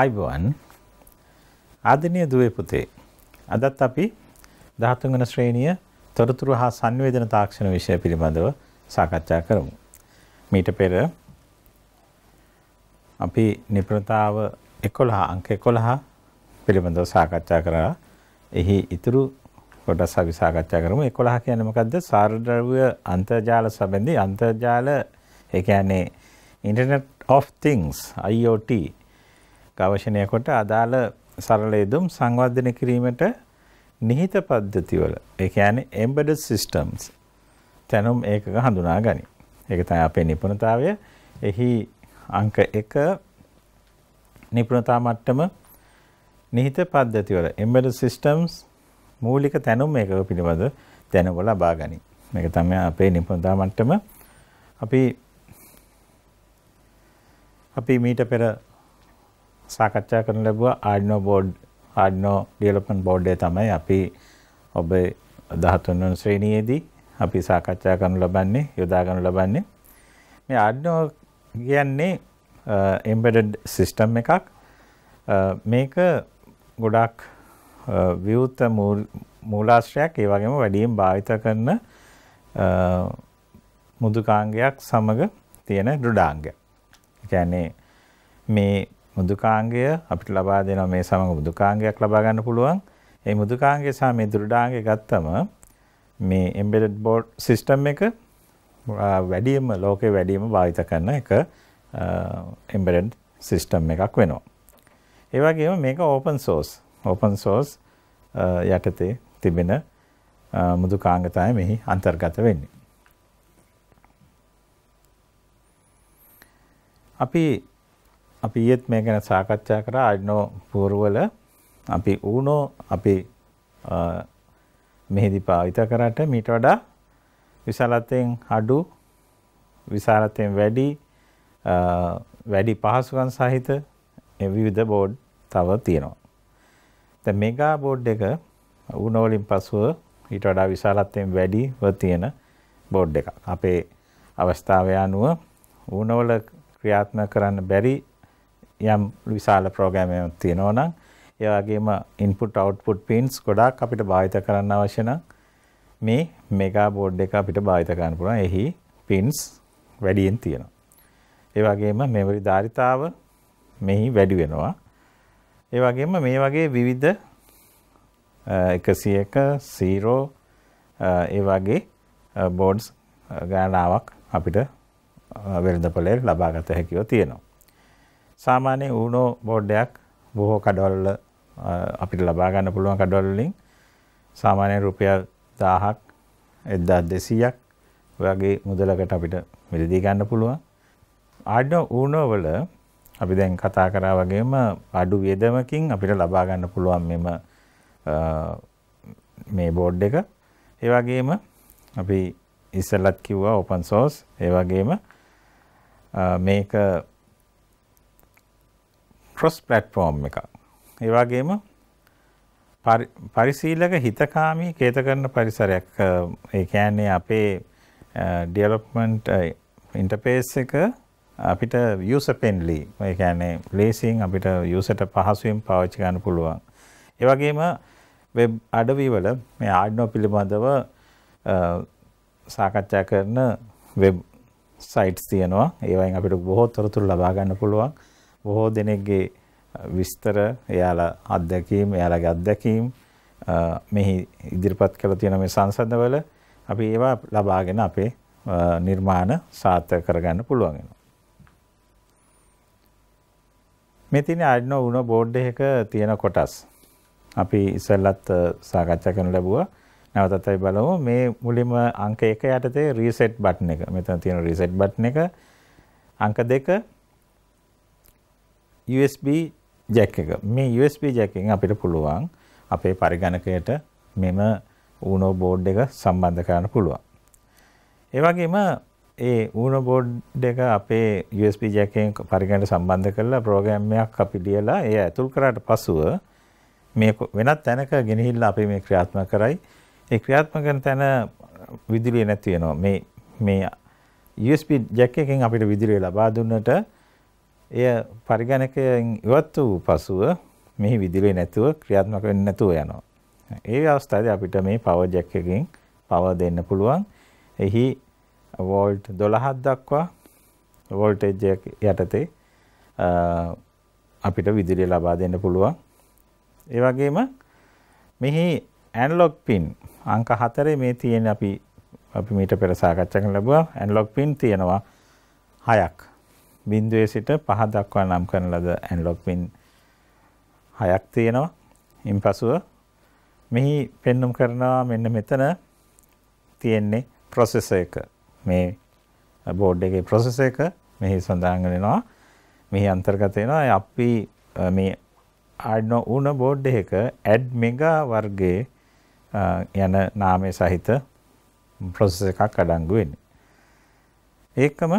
ආයිබෝන් ආදරණීය දුවේ පුතේ අදත් අපි 13 වෙනි ශ්‍රේණිය තොරතුරු හා සංවේදන තාක්ෂණ විෂය පිළිබඳව සාකච්ඡා කරමු. මීට පෙර අපි නිපුණතාව 11 අංක 11 පිළිබඳව සාකච්ඡා කරා. එහි ඉතුරු කොටස් අපි සාකච්ඡා කරමු. 11 කියන්නේ මොකද්ද? සාරද්‍රව්‍ය අන්තර්ජාල සම්බන්ධී අන්තර්ජාල ඒ කියන්නේ Internet of Things IoT ගවේෂණය කොට අදාළ සරල යෙදුම් සංවර්ධනය කිරීමට නිහිත පද්ධතිවල ඒ කියන්නේ embedded systems තැනුම් ඒකක හඳුනා ගනි. ඒක තමයි අපේ නිපුණතාවය. එහි අංක 1 නිපුණතා මට්ටම නිහිත පද්ධතිවල embedded systems මූලික තැනුම් මේකක පිළිබඳ දැනුම ලබා ගනි. මේක තමයි අපේ නිපුණතා මට්ටම. අපි අපි මීට පෙර සාකච්ඡා කරන ලැබුවා Arduino board Arduino development board තමයි අපි ඔබේ 13 වන ශ්‍රේණියේදී අපි සාකච්ඡා කරනු ලබන්නේ යොදා ගන්න ලබන්නේ මේ ආඩ්නෝ කියන්නේ එම්බෙඩඩ් සිස්ටම් එකක් මේක ගොඩක් විවෘත මූලාශ්‍රයක් ඒ වගේම වැඩියෙන් භාවිත කරන මුදුකාංගයක් සමග තියෙන ඩෘඩාංගයක්. ඒ කියන්නේ මේ මුදුකාංගය අපිට ලබා දෙනවා මේ සමග මුදුකාංගයක් ලබා ගන්න පුළුවන්. ඒ මුදුකාංගය සහ මේ දුරඩාංගය ගත්තම මේ embedded board system එක වැඩියෙන්ම ලෝකේ වැඩියෙන්ම භාවිත කරන එක embedded system එකක් වෙනවා. ඒ වගේම මේක open source. open source යටතේ තිබෙන මුදුකාංග තමයි මෙහි අන්තර්ගත වෙන්නේ. අපි අපි ඊයේත් මේ ගැන සාකච්ඡා කරා ආඩ්නෝ පූර්වවල අපි ඌනෝ අපි මෙහිදී භාවිත කරාට මීට වඩා විශාලත්වයෙන් අඩු විශාලත්වයෙන් වැඩි වැඩි පහසුකම් සහිත විවිධ බෝඩ් තව තියෙනවා. දැන් මෙගා බෝඩ් එක ඌනෝ වලින් පසුව ඊට වඩා විශාලත්වයෙන් වැඩිව තියෙන බෝඩ් එකක්. අපේ අවස්ථාව යනුව ඌනෝ වල ක්‍රියාත්මක කරන්න බැරි යම් විශාල ප්‍රෝග්‍රෑම් එකක් තියෙනවා නම් ඒ වගේම ඉන්පුට් අවුට්පුට් පින්ස් ගොඩාක් අපිට භාවිත කරන්න අවශ්‍ය නම් මේ මෙගා බෝඩ් එක අපිට භාවිත කරන්න පුළුවන්. එහි පින්ස් වැඩියෙන් තියෙනවා. ඒ වගේම මෙමරි ධාරිතාව මෙහි වැඩි වෙනවා. ඒ වගේම මේ වගේ විවිධ 101 0 ඒ වගේ බෝඩ්ස් ගණනාවක් අපිට වෙළඳපොලේ ලබාගත හැකිව තියෙනවා. සාමාන්‍ය ඌනෝ බෝඩ් එකක් බොහෝ කඩවල අපිට ලබා ගන්න පුළුවන් කඩවල වලින් සාමාන්‍ය රුපියල් 1000ක් 1200ක් වගේ මුදලකට අපිට මිලදී ගන්න පුළුවන්. ආඩෝ ඌනෝ වල අපි දැන් කතා කරා වගේම අඩු වියදමකින් අපිට ලබා ගන්න පුළුවන් මෙම මේ බෝඩ් එක. ඒ වගේම අපි ඉස්සෙල්ලත් කිව්වා open source. ඒ වගේම මේක ක්‍රොස් ප්ලට්ෆෝම් එකක්. ඒ වගේම පරිශීලක හිතකාමී කේතකරන පරිසරයක්. ඒ කියන්නේ අපේ ඩෙවලොප්මන්ට් ඉන්ටර්ෆේස් එක අපිට යූසර් ෆ්‍රෙන්ඩ්ලි. ඒ කියන්නේ ලේසියෙන් අපිට යූසර්ට පහසුවෙන් පාවිච්චි කරන්න පුළුවන්. ඒ වගේම වෙබ් අඩවි වල මේ ආඩ්නෝ පිළිබඳව සාකච්ඡා කරන වෙබ් සයිට්ස් තියෙනවා. ඒවයින් අපිට බොහෝ තොරතුරු ලබා ගන්න පුළුවන්. බොහෝ දෙනෙක්ගේ විස්තර එයාලා අත්දැකීම් එයාලගේ අත්දැකීම් මෙහි ඉදිරිපත් කළ තියෙන මේ සංසදවල අපි ඒවා ලබාගෙන අපේ නිර්මාණ සාර්ථක කරගන්න පුළුවන් වෙනවා. මේ තියෙන ආඩ්නෝ වුණ බෝඩ් එකක තියෙන කොටස් අපි ඉස්සෙල්ලත් සාකච්ඡා කරන ලැබුවා. නැවතත් අපි බලමු මේ මුලින්ම අංක 1 යටතේ reset button එක. මෙතන තියෙන reset button එක අංක 2 USB ජැක් එක. මේ USB ජැක් එකෙන් අපිට පුළුවන් අපේ පරිගණකයට මෙම UNO බෝඩ් එක සම්බන්ධ කරන්න පුළුවන්. ඒ වගේම ඒ UNO බෝඩ් එක අපේ USB ජැක් එකෙන් පරිගණකයට සම්බන්ධ කරලා ප්‍රෝග්‍රෑම් එකක් අපි ලියලා ඒ ඇතුල් කරාට පසුව මේ වෙනත් තැනක ගෙනහිල්ලා අපි මේ ක්‍රියාත්මක කරයි. ඒ ක්‍රියාත්මක කරන තැන විදුලිය නැති වෙනවා. මේ මේ USB ජැක් එකෙන් අපිට විදුලිය ලබා දුන්නට එය පරිගණකයෙන් ඉවත් වූ පසුව මෙහි විදුලිය නැතුව ක්‍රියාත්මක වෙන්නේ නැතුව යනවා. ඒ අවස්ථාවේ අපිට මේ පවර් ජැක් එකකින් පවර් දෙන්න පුළුවන්. එහි වෝල්ට් 12ක් දක්වා වෝල්ටේජ් එක යටතේ අපිට විදුලිය ලබා දෙන්න පුළුවන්. ඒ වගේම මෙහි ඇනලොග් පින් අංක 4 මේ තියෙන අපි අපි මීට පෙර සාකච්ඡා කරන ලැබුවා ඇනලොග් පින් තියෙනවා 6ක්. බිඳුවේ සිට පහ දක්වා නම් කරන ලද ඇන්ලොග් පින් හයක් තියෙනවා. ඉන්පසුව මෙහි පෙන්눔 කරනවා මෙන්න මෙතන තියෙන්නේ processor එක. මේ board එකේ processor එක මෙහි සඳහන් වෙනවා. මෙහි අන්තර්ගත වෙනවා අපි මේ Arduino Uno board එකක add mega වර්ගයේ යන නාමය සහිත processor එකක් අඩංගු වෙන්නේ. ඒකම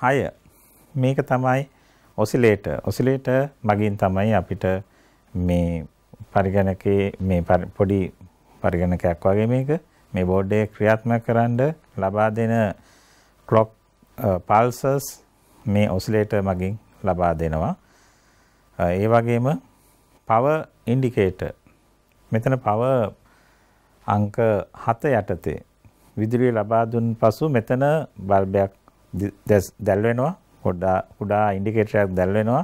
6 මේක තමයි ඔසිලේටර් ඔසිලේටර් මගින් තමයි අපිට මේ පරිගණකයේ මේ පොඩි පරිගණකයක් වගේ මේක මේ බෝඩ් එකේ ක්‍රියාත්මක කරන්න ලබා දෙන ක්ලොක් පල්සස් මේ ඔසිලේටර් මගින් ලබා දෙනවා ඒ වගේම පවර් ඉන්ඩිකේටර් මෙතන පවර් අංක 7 යටතේ විදුලිය ලබා දුන් පසු මෙතන බල්බයක් දැල් වෙනවා පොඩ්ඩා කුඩා ඉන්ඩිකේටර් එකක් දැල් වෙනවා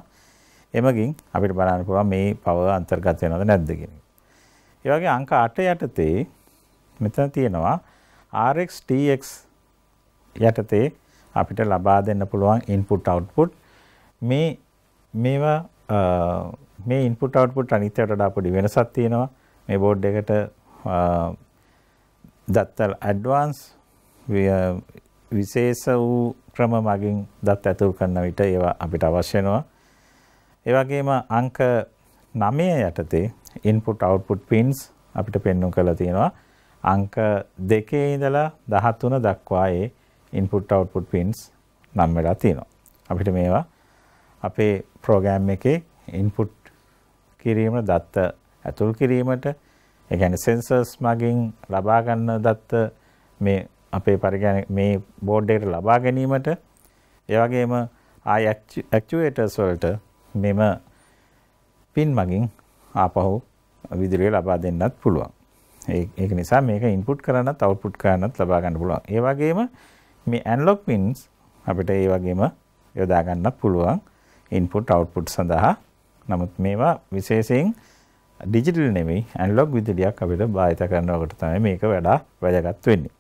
එමගින් අපිට බලන්න පුළුවන් මේ පව අන්තර්ගත වෙනවද නැද්ද කියන එක. ඒ වගේ අංක 8 යටතේ මෙතන තියෙනවා RX TX යටතේ අපිට ලබා දෙන්න පුළුවන් input output මේ මේවා මේ input output අනිත්‍යයට වඩා පොඩි වෙනසක් තියෙනවා මේ බෝඩ් එකට දත්තල් advance විශේෂ වූ ක්‍රම මගින් දත් ඇතුල් කරන විට ඒවා අපිට අවශ්‍ය වෙනවා. ඒ වගේම අංක 9 යටතේ input output pins අපිට පෙන්වන්න කරලා තියෙනවා. අංක 2 ඉඳලා 13 දක්වා ඒ input output pins නම් වෙලා තියෙනවා. අපිට මේවා අපේ ප්‍රෝග්‍රෑම් එකේ input කිරීම දත්ත ඇතුල් කිරීමට ඒ කියන්නේ sensors මගින් ලබා ගන්න දත්ත මේ අපේ පරිගණ මේ බෝඩ් එකට ලබා ගැනීමට ඒ වගේම ආයි ඇක්චුවේටර්ස් වලට මෙම පින් මගින් ආපහු විදුලිය ලබා දෙන්නත් පුළුවන්. ඒක නිසා මේක ඉන්පුට් කරන්නත් අවුට්පුට් කරන්නත් ලබා ගන්න පුළුවන්. ඒ වගේම මේ ඇනලොග් පින්ස් අපිට ඒ වගේම යොදා ගන්නත් පුළුවන් ඉන්පුට් අවුට්පුට් සඳහා. නමුත් මේවා විශේෂයෙන් ඩිජිටල් නෙමෙයි ඇනලොග් විදුලියක් අපිට භාවිත කරනකොට තමයි මේක වඩා වැදගත් වෙන්නේ.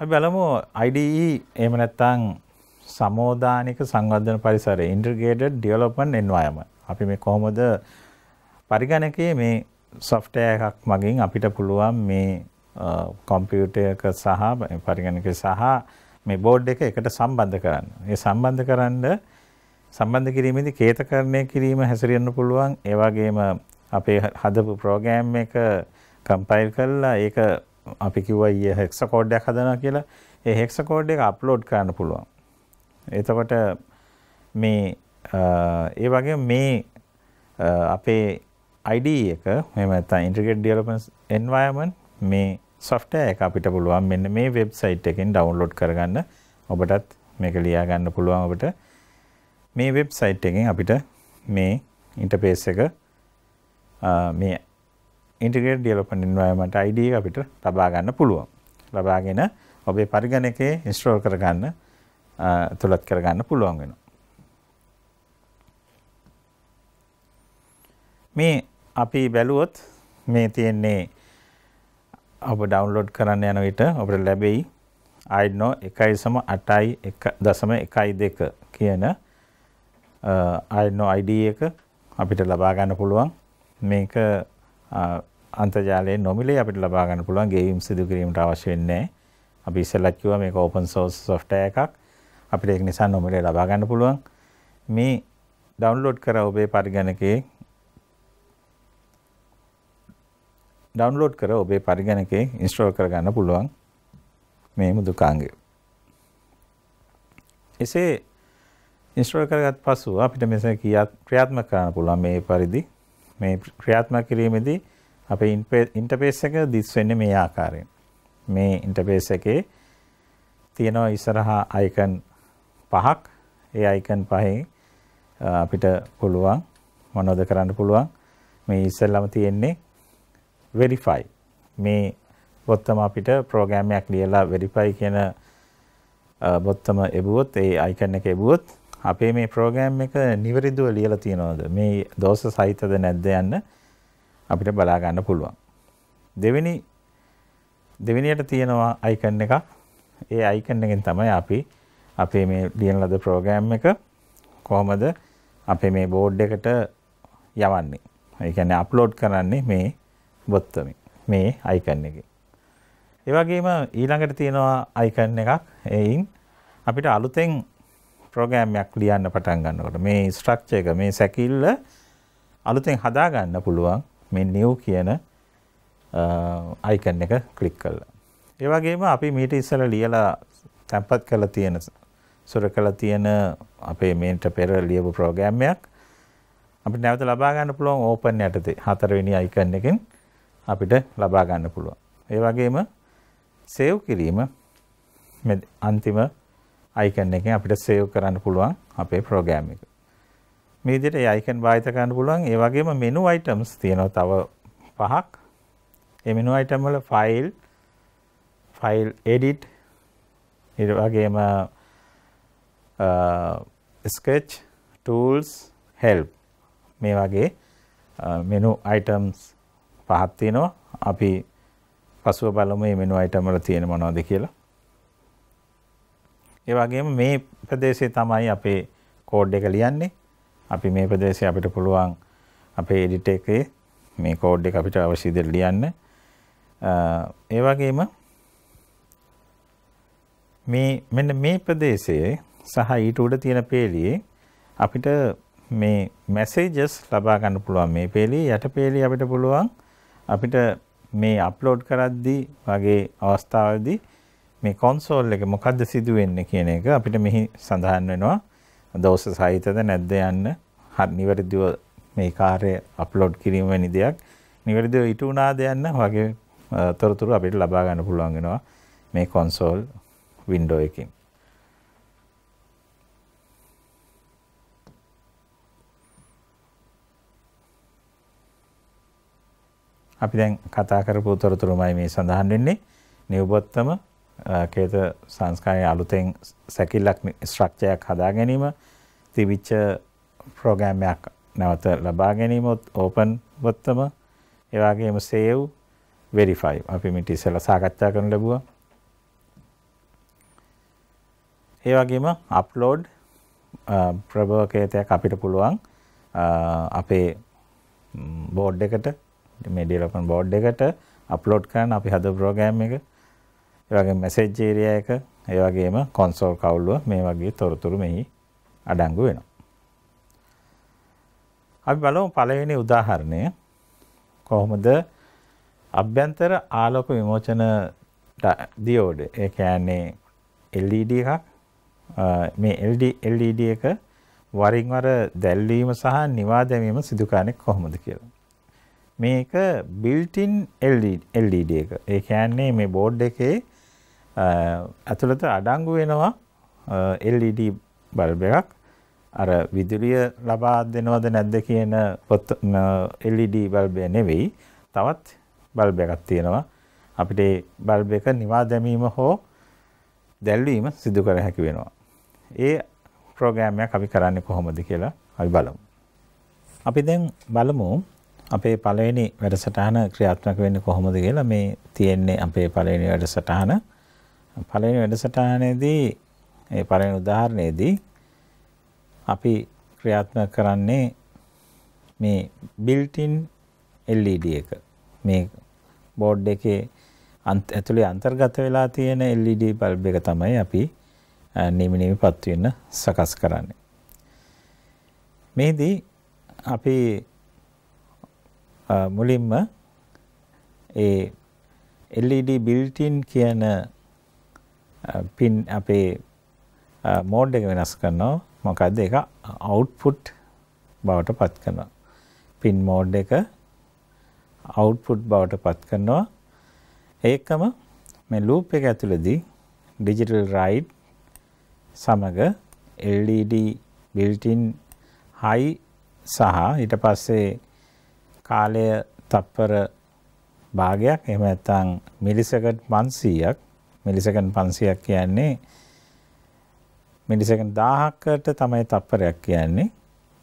අපි බලමු IDE එහෙම නැත්නම් සමෝදානික සංවර්ධන පරිසරය integrated development environment. අපි මේ කොහොමද පරිගණකයේ මේ software එකක් මගින් අපිට පුළුවන් මේ computer එක සහ පරිගණකය සහ මේ board එක එකට සම්බන්ධ කරන්න. ඒ සම්බන්ධ කරන්න සම්බන්ධ කිරීමේදී කේතකරණය කිරීම හැසිරෙන්න පුළුවන්. ඒ වගේම අපේ හදපු ප්‍රෝග්‍රෑම් එක compile කරලා ඒක අපි කිව්වා ඊයේ හෙක්ස කෝඩ් එකක් හදනවා කියලා ඒ හෙක්ස කෝඩ් එක අප්ලෝඩ් කරන්න පුළුවන්. එතකොට මේ ඒ වගේ මේ අපේ ID එක මෙහෙම නැත්නම් Integrated Development Environment මේ software එක අපිට පුළුවන් මෙන්න මේ website එකෙන් download කරගන්න ඔබටත් මේක ලියා ගන්න පුළුවන් ඔබට මේ website එකෙන් අපිට මේ interface එක මේ ඉන්ටිග්‍රේට් ඩෙවලොප්මන්ට් එන්වයරන්මන්ට් ID එක අපිට ලබා ගන්න පුළුවන්. ලබාගෙන ඔබේ පරිගණකයේ ඉන්ස්ටෝල් කරගන්න තුලත් කරගන්න පුළුවන් වෙනවා. මේ අපි බැලුවොත් මේ තියෙන්නේ ඔබ ඩවුන්ලෝඩ් කරන්න යන විට ඔබට ලැබෙයි IDNO 1.8.12 කියන IDNO ID එක අපිට ලබා ගන්න පුළුවන්. මේක අන්තර්ජාලයෙන් නොමිලේ අපිට ලබා ගන්න පුළුවන් ගේම් සිදු කිරීමට අවශ්‍ය වෙන්නේ නැහැ. අපි ඉස්සෙල්ලත් කිව්වා මේක open source software එකක්. අපිට ඒක නිසා නොමිලේ ලබා ගන්න පුළුවන්. මේ ඩවුන්ලෝඩ් කර ඔබේ පරිගණකයේ ඩවුන්ලෝඩ් කර ඔබේ පරිගණකයේ ඉන්ස්ටෝල් කර ගන්න පුළුවන් මේ මෘදුකාංගය. එසේ ඉන්ස්ටෝල් කරගත් පසු අපිට මෙසේ කියා ක්‍රියාත්මක කරන්න පුළුවන් මේ පරිදි මේ ක්‍රියාත්මක කිරීමේදී අපේ ඉන්ටර්ෆේස් එක දිස් වෙන්නේ මේ ආකාරයෙන්. මේ ඉන්ටර්ෆේස් එකේ තියෙනවා ඉස්සරහා අයිකන් පහක්. ඒ අයිකන් පහෙන් අපිට පුළුවන් මොනවද කරන්න පුළුවන්? මේ ඉස්සෙල්ලම තියෙන්නේ verify. මේ බොත්තම අපිට ප්‍රෝග්‍රෑම් එකක් ලියලා verify කියන බොත්තම එබුවොත් ඒ අයිකන් එක එබුවොත් අපේ මේ ප්‍රෝග්‍රෑම් එක නිවැරදිව ලියලා තියනවද මේ දෝෂ සහිතද නැද්ද යන්න අපිට බලා ගන්න පුළුවන් දෙවෙනි දෙවෙනියට තියෙනවා අයිකන් එකක් ඒ අයිකන් එකෙන් තමයි අපි අපේ මේ ලියන ලද ප්‍රෝග්‍රෑම් එක කොහොමද අපේ මේ බෝඩ් එකට යවන්නේ ඒ කියන්නේ අප්ලෝඩ් කරන්නේ මේ බොත්තමේ මේ අයිකන් එකේ ඒ වගේම ඊළඟට තියෙනවා අයිකන් එකක් එයින් අපිට අලුතෙන් ප්‍රෝග්‍රෑම් එකක් ලියන්න පටන් ගන්නකොට මේ ස්ට්‍රක්චර් එක මේ සැකිල්ල අලුතෙන් හදා ගන්න පුළුවන් මේ new කියන අයිකන් එක ක්ලික් කරලා. ඒ වගේම අපි මීට ඉස්සර ලියලා තැම්පත් කරලා තියෙන සුර කරලා තියෙන අපේ මේන්ට පෙර ලියපු ප්‍රෝග්‍රෑම් එකක් අපිට නැවත ලබා ගන්න පුළුවන් ඕපන් යටතේ හතරවෙනි අයිකන් එකෙන් අපිට ලබා ගන්න පුළුවන්. ඒ වගේම සේව් කිරීම මේ අන්තිම icon එකෙන් අපිට save කරන්න පුළුවන් අපේ program එක. මේ විදිහට ඒ icon භාවිත කරන්න පුළුවන්. ඒ වගේම menu items තියෙනවා තව පහක්. ඒ menu item වල file, file edit, ඊට වගේම sketch, tools, help මේ වගේ menu items පහක් තියෙනවා. අපි පසුව බලමු මේ menu item වල තියෙන මොනවද කියලා. ඒ වගේම මේ ප්‍රදේශයේ තමයි අපේ කෝඩ් එක ලියන්නේ. අපි මේ ප්‍රදේශයේ අපිට පුළුවන් අපේ එඩිට් එකේ මේ කෝඩ් එක අපිට අවශ්‍ය විදිහට ලියන්න. ඒ වගේම මේ මෙන්න මේ ප්‍රදේශයේ සහ ඊට උඩ තියෙන පේළියේ අපිට මේ මැසේජස් ලබා ගන්න පුළුවන් මේ පේළියේ යට පේළිය අපිට පුළුවන් අපිට මේ අප්ලෝඩ් කරද්දී වගේ අවස්ථාවලදී මේ කොන්සෝල් එක මොකද්ද සිදුවෙන්නේ කියන එක අපිට මෙහි සඳහන් වෙනවා. දවස සහිතද නැද්ද යන්න නිවැරදිව මේ කාර්ය අප්ලෝඩ් කිරීම වැනි දෙයක් නිවැරදිව ඉටු වුණාද යන්න වගේ තොරතුරු අපිට ලබා ගන්න පුළුවන් වෙනවා මේ කොන්සෝල් වින්ඩෝ එකකින්. අපි දැන් කතා කරපු තොරතුරුමයි මේ සඳහන් වෙන්නේ. නිව්බොත්තම කේත සංස්කාරයේ අලුතෙන් සැකිල්ලක් ස්ට්‍රක්චරයක් හදා ගැනීම තිබිච්ච ප්‍රෝග්‍රෑම් එකක් නැවත ලබා ගැනීම ඕපන් වත්තම ඒ වගේම සේව් වෙරිෆයි අපි මේ ඉතිසලා සාකච්ඡා කරන ලැබුවා ඒ වගේම අප්ලෝඩ් ප්‍රබෝකේතයක් අපිට පුළුවන් අපේ බෝඩ් එකට මේ ඩෙවලොප්මන්ට් බෝඩ් එකට අප්ලෝඩ් කරන්න අපි හද ප්‍රෝග්‍රෑම් එක ඒ වගේම මැසේජ් ඒරියා එක, ඒ වගේම කන්සෝල් කවුළුව මේ වගේ තොරතුරු මෙහි අඩංගු වෙනවා. අපි බලමු පළවෙනි උදාහරණය කොහොමද අභ්‍යන්තර ආලෝක විමෝචන ඩියෝඩ් ඒ කියන්නේ LED එකක් මේ LED LED එක වරින් වර දැල්වීම සහ නිවා දැමීම සිදු කරන්නේ කොහොමද කියලා. මේක built in LED LED එක. ඒ කියන්නේ මේ බෝඩ් එකේ ඇතුළත අඩංගු වෙනවා LED බල්බ එකක් අර විදුලිය ලබා දෙනවද නැද්ද කියන පොත් LED බල්බය නෙවෙයි තවත් බල්බ එකක් තියෙනවා අපිට ඒ බල්බ එක නිවා දැමීම හෝ දැල්වීම සිදු කර හැකි වෙනවා ඒ ප්‍රෝග්‍රෑම් එකක් අපි කරන්නේ කොහොමද කියලා අපි බලමු අපි දැන් බලමු අපේ පළවෙනි වැඩසටහන ක්‍රියාත්මක වෙන්නේ කොහොමද කියලා මේ තියෙන්නේ අපේ පළවෙනි වැඩසටහන පළවෙනි වැඩසටහනේදී ඒ පළවෙනි උදාහරණයේදී අපි ක්‍රියාත්මක කරන්නේ මේ built in LED එක. මේ බෝඩ් එකේ ඇතුළේ අන්තර්ගත වෙලා තියෙන LED බල්බ් එක තමයි අපි නිමි නිමිපත් වෙන සකස් කරන්නේ. මේදී අපි මුලින්ම ඒ LED built in කියන පින් අපේ මෝඩ් එක වෙනස් කරනවා මොකක්ද එක අවුට්පුට් බවට පත් කරනවා. පින් මෝඩ් එක අවුට්පුට් බවට පත් කරනවා ඒකම මේ ලූප් එක ඇතුළදී ඩිජිටල් රයිට් සමග LED built-in high සහ ඊට පස්සේ කාලය තප්පර භාගයක් එහෙම නැත්නම් මිලිසෙකන්ඩ් 500ක් මිලිසකන් 500ක් කියන්නේ මිලිසකන් 1000කට තමයි තප්පරයක් කියන්නේ.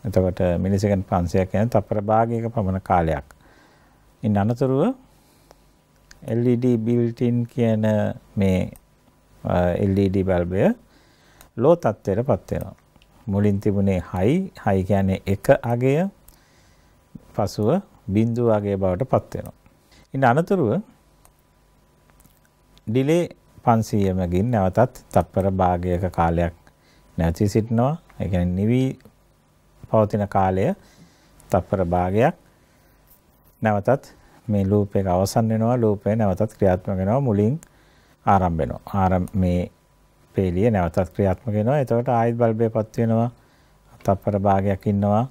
එතකොට මිලිසකන් 500ක් කියන්නේ තප්පර භාගයක පමණ කාලයක්. ඉන් අනතුරුව LED built-in කියන මේ LED බල්බය ලෝ තත්ත්වයටපත් වෙනවා. මුලින් තිබුණේ high, high කියන්නේ 1 අගය. පසුව බිඳුව අගය බවටපත් වෙනවා. ඉන් අනතුරුව ඩිලේ 500 මගින් නැවතත් තත්පර භාගයක කාලයක් නැති සිටිනවා. ඒ කියන්නේ නිවි පවතින කාලය තත්පර භාගයක් නැවතත් මේ ලූප් එක අවසන් වෙනවා. ලූපය නැවතත් ක්‍රියාත්මක වෙනවා. මුලින් ආරම්භ වෙනවා. ආරම්භ මේ පේලිය නැවතත් ක්‍රියාත්මක වෙනවා. එතකොට ආයත් බල්බය පත් වෙනවා. තත්පර භාගයක් ඉන්නවා.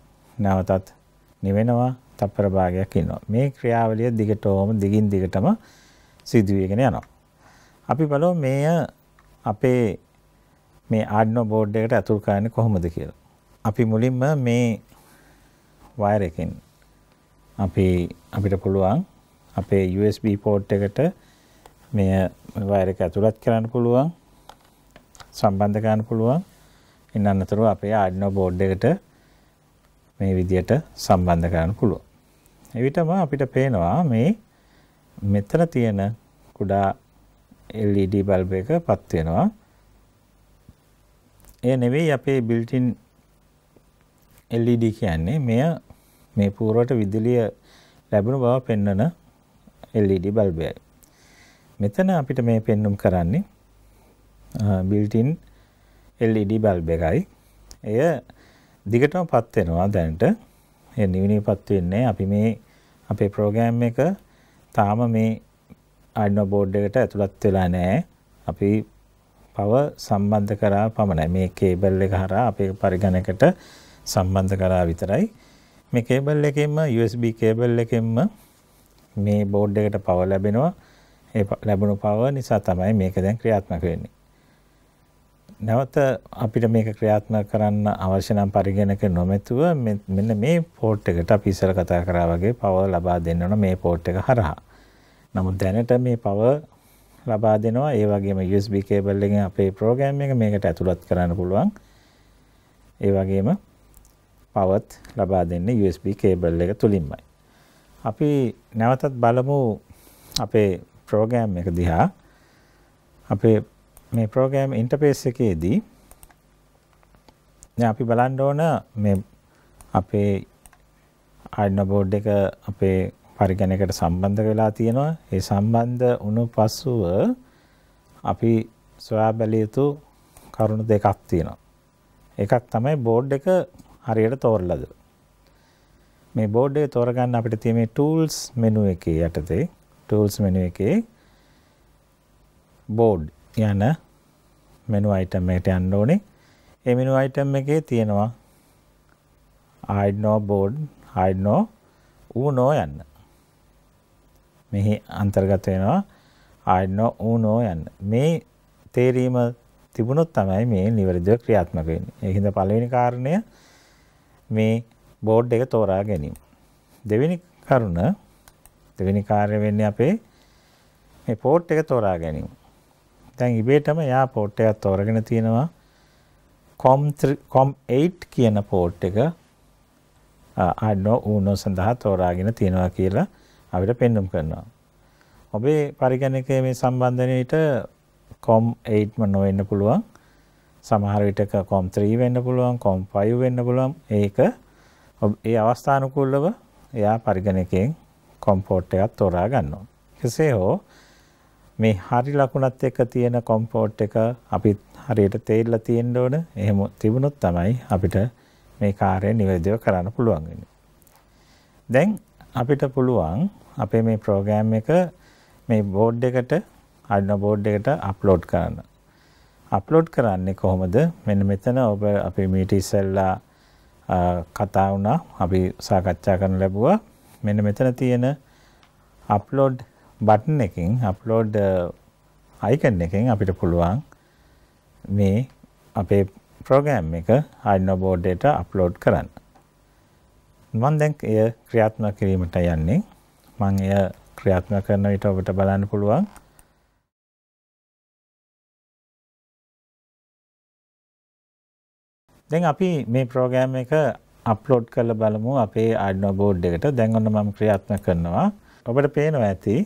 නැවතත් නිවෙනවා. තත්පර භාගයක් ඉන්නවා. මේ ක්‍රියාවලිය දිගටම දිගින් දිගටම සිදුවීගෙන යනවා. අපි බලමු මේය අපේ මේ Arduino board එකට ඇතුල් කරන්නේ කොහොමද කියලා. අපි මුලින්ම මේ වයර් එකෙන් අපි අපිට පුළුවන් අපේ USB port එකට මේ වයර් එක ඇතුළත් කරන්න පුළුවන් සම්බන්ධ කරන්න පුළුවන් ඉන් අනතුරුව අපේ Arduino board එකට මේ විදියට සම්බන්ධ කරන්න පුළුවන්. එවිටම අපිට පේනවා මේ මෙතන තියෙන කුඩා LED බල්බ එක පත් වෙනවා. ඒ නෙවෙයි අපේ built-in LED කියන්නේ මෙය මේ පූර්වට විදුලිය ලැබුණ බව පෙන්වන LED බල්බයයි. මෙතන අපිට මේ පෙන්눔 කරන්නේ built-in LED බල්බ එකයි. එය දිගටම පත් වෙනවා දැනට. ඒ නිවිනි පත් වෙන්නේ අපි මේ අපේ ප්‍රෝග්‍රෑම් එක තාම මේ අයිනෝ බෝඩ් එකට ඇතුළත් වෙලා නෑ අපි පව සම්බන්ධ කරා පමණයි මේ කේබල් එක හරහා අපේ පරිගණකට සම්බන්ධ කරා විතරයි මේ කේබල් එකෙන්ම USB කේබල් එකෙන්ම මේ බෝඩ් එකට පව ලැබෙනවා ඒ ලැබුණු පව නිසා තමයි මේක දැන් ක්‍රියාත්මක වෙන්නේ නැවත අපිට මේක ක්‍රියාත්මක කරන්න අවශ්‍ය නම් පරිගණක නොමැතුව මෙන්න මේ පෝට් එකට අපි ඉස්සර කතා කරා වගේ පව ලබා දෙන්න ඕන මේ පෝට් එක හරහා නමුත් දැනට මේ පව ලබා දෙනවා ඒ වගේම USB කේබල් එකෙන් අපේ ප්‍රෝග්‍රෑම් එක මේකට ඇතුළත් කරන්න පුළුවන්. ඒ වගේම පවත් ලබා දෙන්නේ USB කේබල් එක තුලින්මයි. අපි නැවතත් බලමු අපේ ප්‍රෝග්‍රෑම් එක දිහා. අපේ මේ ප්‍රෝග්‍රෑම් ඉන්ටර්ෆේස් එකේදී දැන් අපි බලන්න ඕන මේ අපේ Arduino board එක අපේ පරිගණකයට සම්බන්ධ වෙලා තියෙනවා. ඒ සම්බන්ධ වුණු පසුව අපි සොයා බැලිය යුතු කරුණු දෙකක් තියෙනවා. එකක් තමයි බෝඩ් එක හරියට තෝරලද. මේ බෝඩ් එක තෝරගන්න අපිට තියෙන මේ tools menu එකේ යටතේ tools menu එකේ බෝඩ් යන menu item එකට යන්න ඕනේ. ඒ menu item එකේ තියෙනවා hide no board hide no uno යන්න. මෙහි අන්තර්ගත වෙනවා ආයනෝ ඌනෝ යන්න. මේ තේරීම තිබුණොත් තමයි මේ නිවැරදිව ක්‍රියාත්මක වෙන්නේ. ඒ හින්දා පළවෙනි කාරණය මේ බෝඩ් එක තෝරා ගැනීම. දෙවෙනි කරුණ දෙවෙනි කාර්ය වෙන්නේ අපේ මේ පෝට් එක තෝරා ගැනීම. දැන් ඉබේටම යා පෝට් එකක් තෝරගෙන තියෙනවා COM8 කියන පෝට් එක ආ නෝ උනෝ සඳහා තෝරාගෙන තියෙනවා කියලා අපිට පෙන්නුම් කරනවා. ඔබේ පරිගණකයේ මේ සම්බන්ධනයට COM 8ම නොවෙන්න පුළුවන්. සමහර විටක COM 3 වෙන්න පුළුවන්, COM 5 වෙන්න පුළුවන්. ඒක ඒ අවස්ථානුකූලව එයා පරිගණකයෙන් COM port එකක් තෝරා ගන්නවා. කෙසේ හෝ මේ හරි ලකුණත් එක්ක තියෙන COM port එක අපි හරියට තේරිලා තියෙන්න ඕන. එහෙම තිබුණොත් තමයි අපිට මේ කාර්යය නිවැරදිව කරන්න පුළුවන් වෙන්නේ. දැන් අපිට පුළුවන් අපේ මේ ප්‍රෝග්‍රෑම් එක මේ බෝඩ් එකට අඩන බෝඩ් එකට අප්ලෝඩ් කරන්න. අප්ලෝඩ් කරන්නේ කොහොමද මෙන්න මෙතන ඔබ අපි මීටිස්සල්ලා කතා වුණා අපි සාකච්ඡා කරන ලැබුවා මෙන්න මෙතන තියෙන අප්ලෝඩ් බටන් එකින් අප්ලෝඩ් අයිකන් එකෙන් අපිට පුළුවන් මේ අපේ ප්‍රෝගෑම් එක අඩන බෝඩ්ඩට අප්ලෝඩ් කරන්න. මන් දැන් එය ක්‍රියාත්මක කිරීමට යන්නේ මං එය ක්‍රියාත්ම කරන විට ඔබට බලන්න පුළුවන් දැන් අපි මේ ප්‍රෝගෑම් එක අප්ලෝඩ් කරලා බලමු අපේ ආඩ්නෝ බෝඩ් එකට දැන් ඔන්න මම ක්‍රියාත්මක කරනවා ඔබට පේනවා ඇති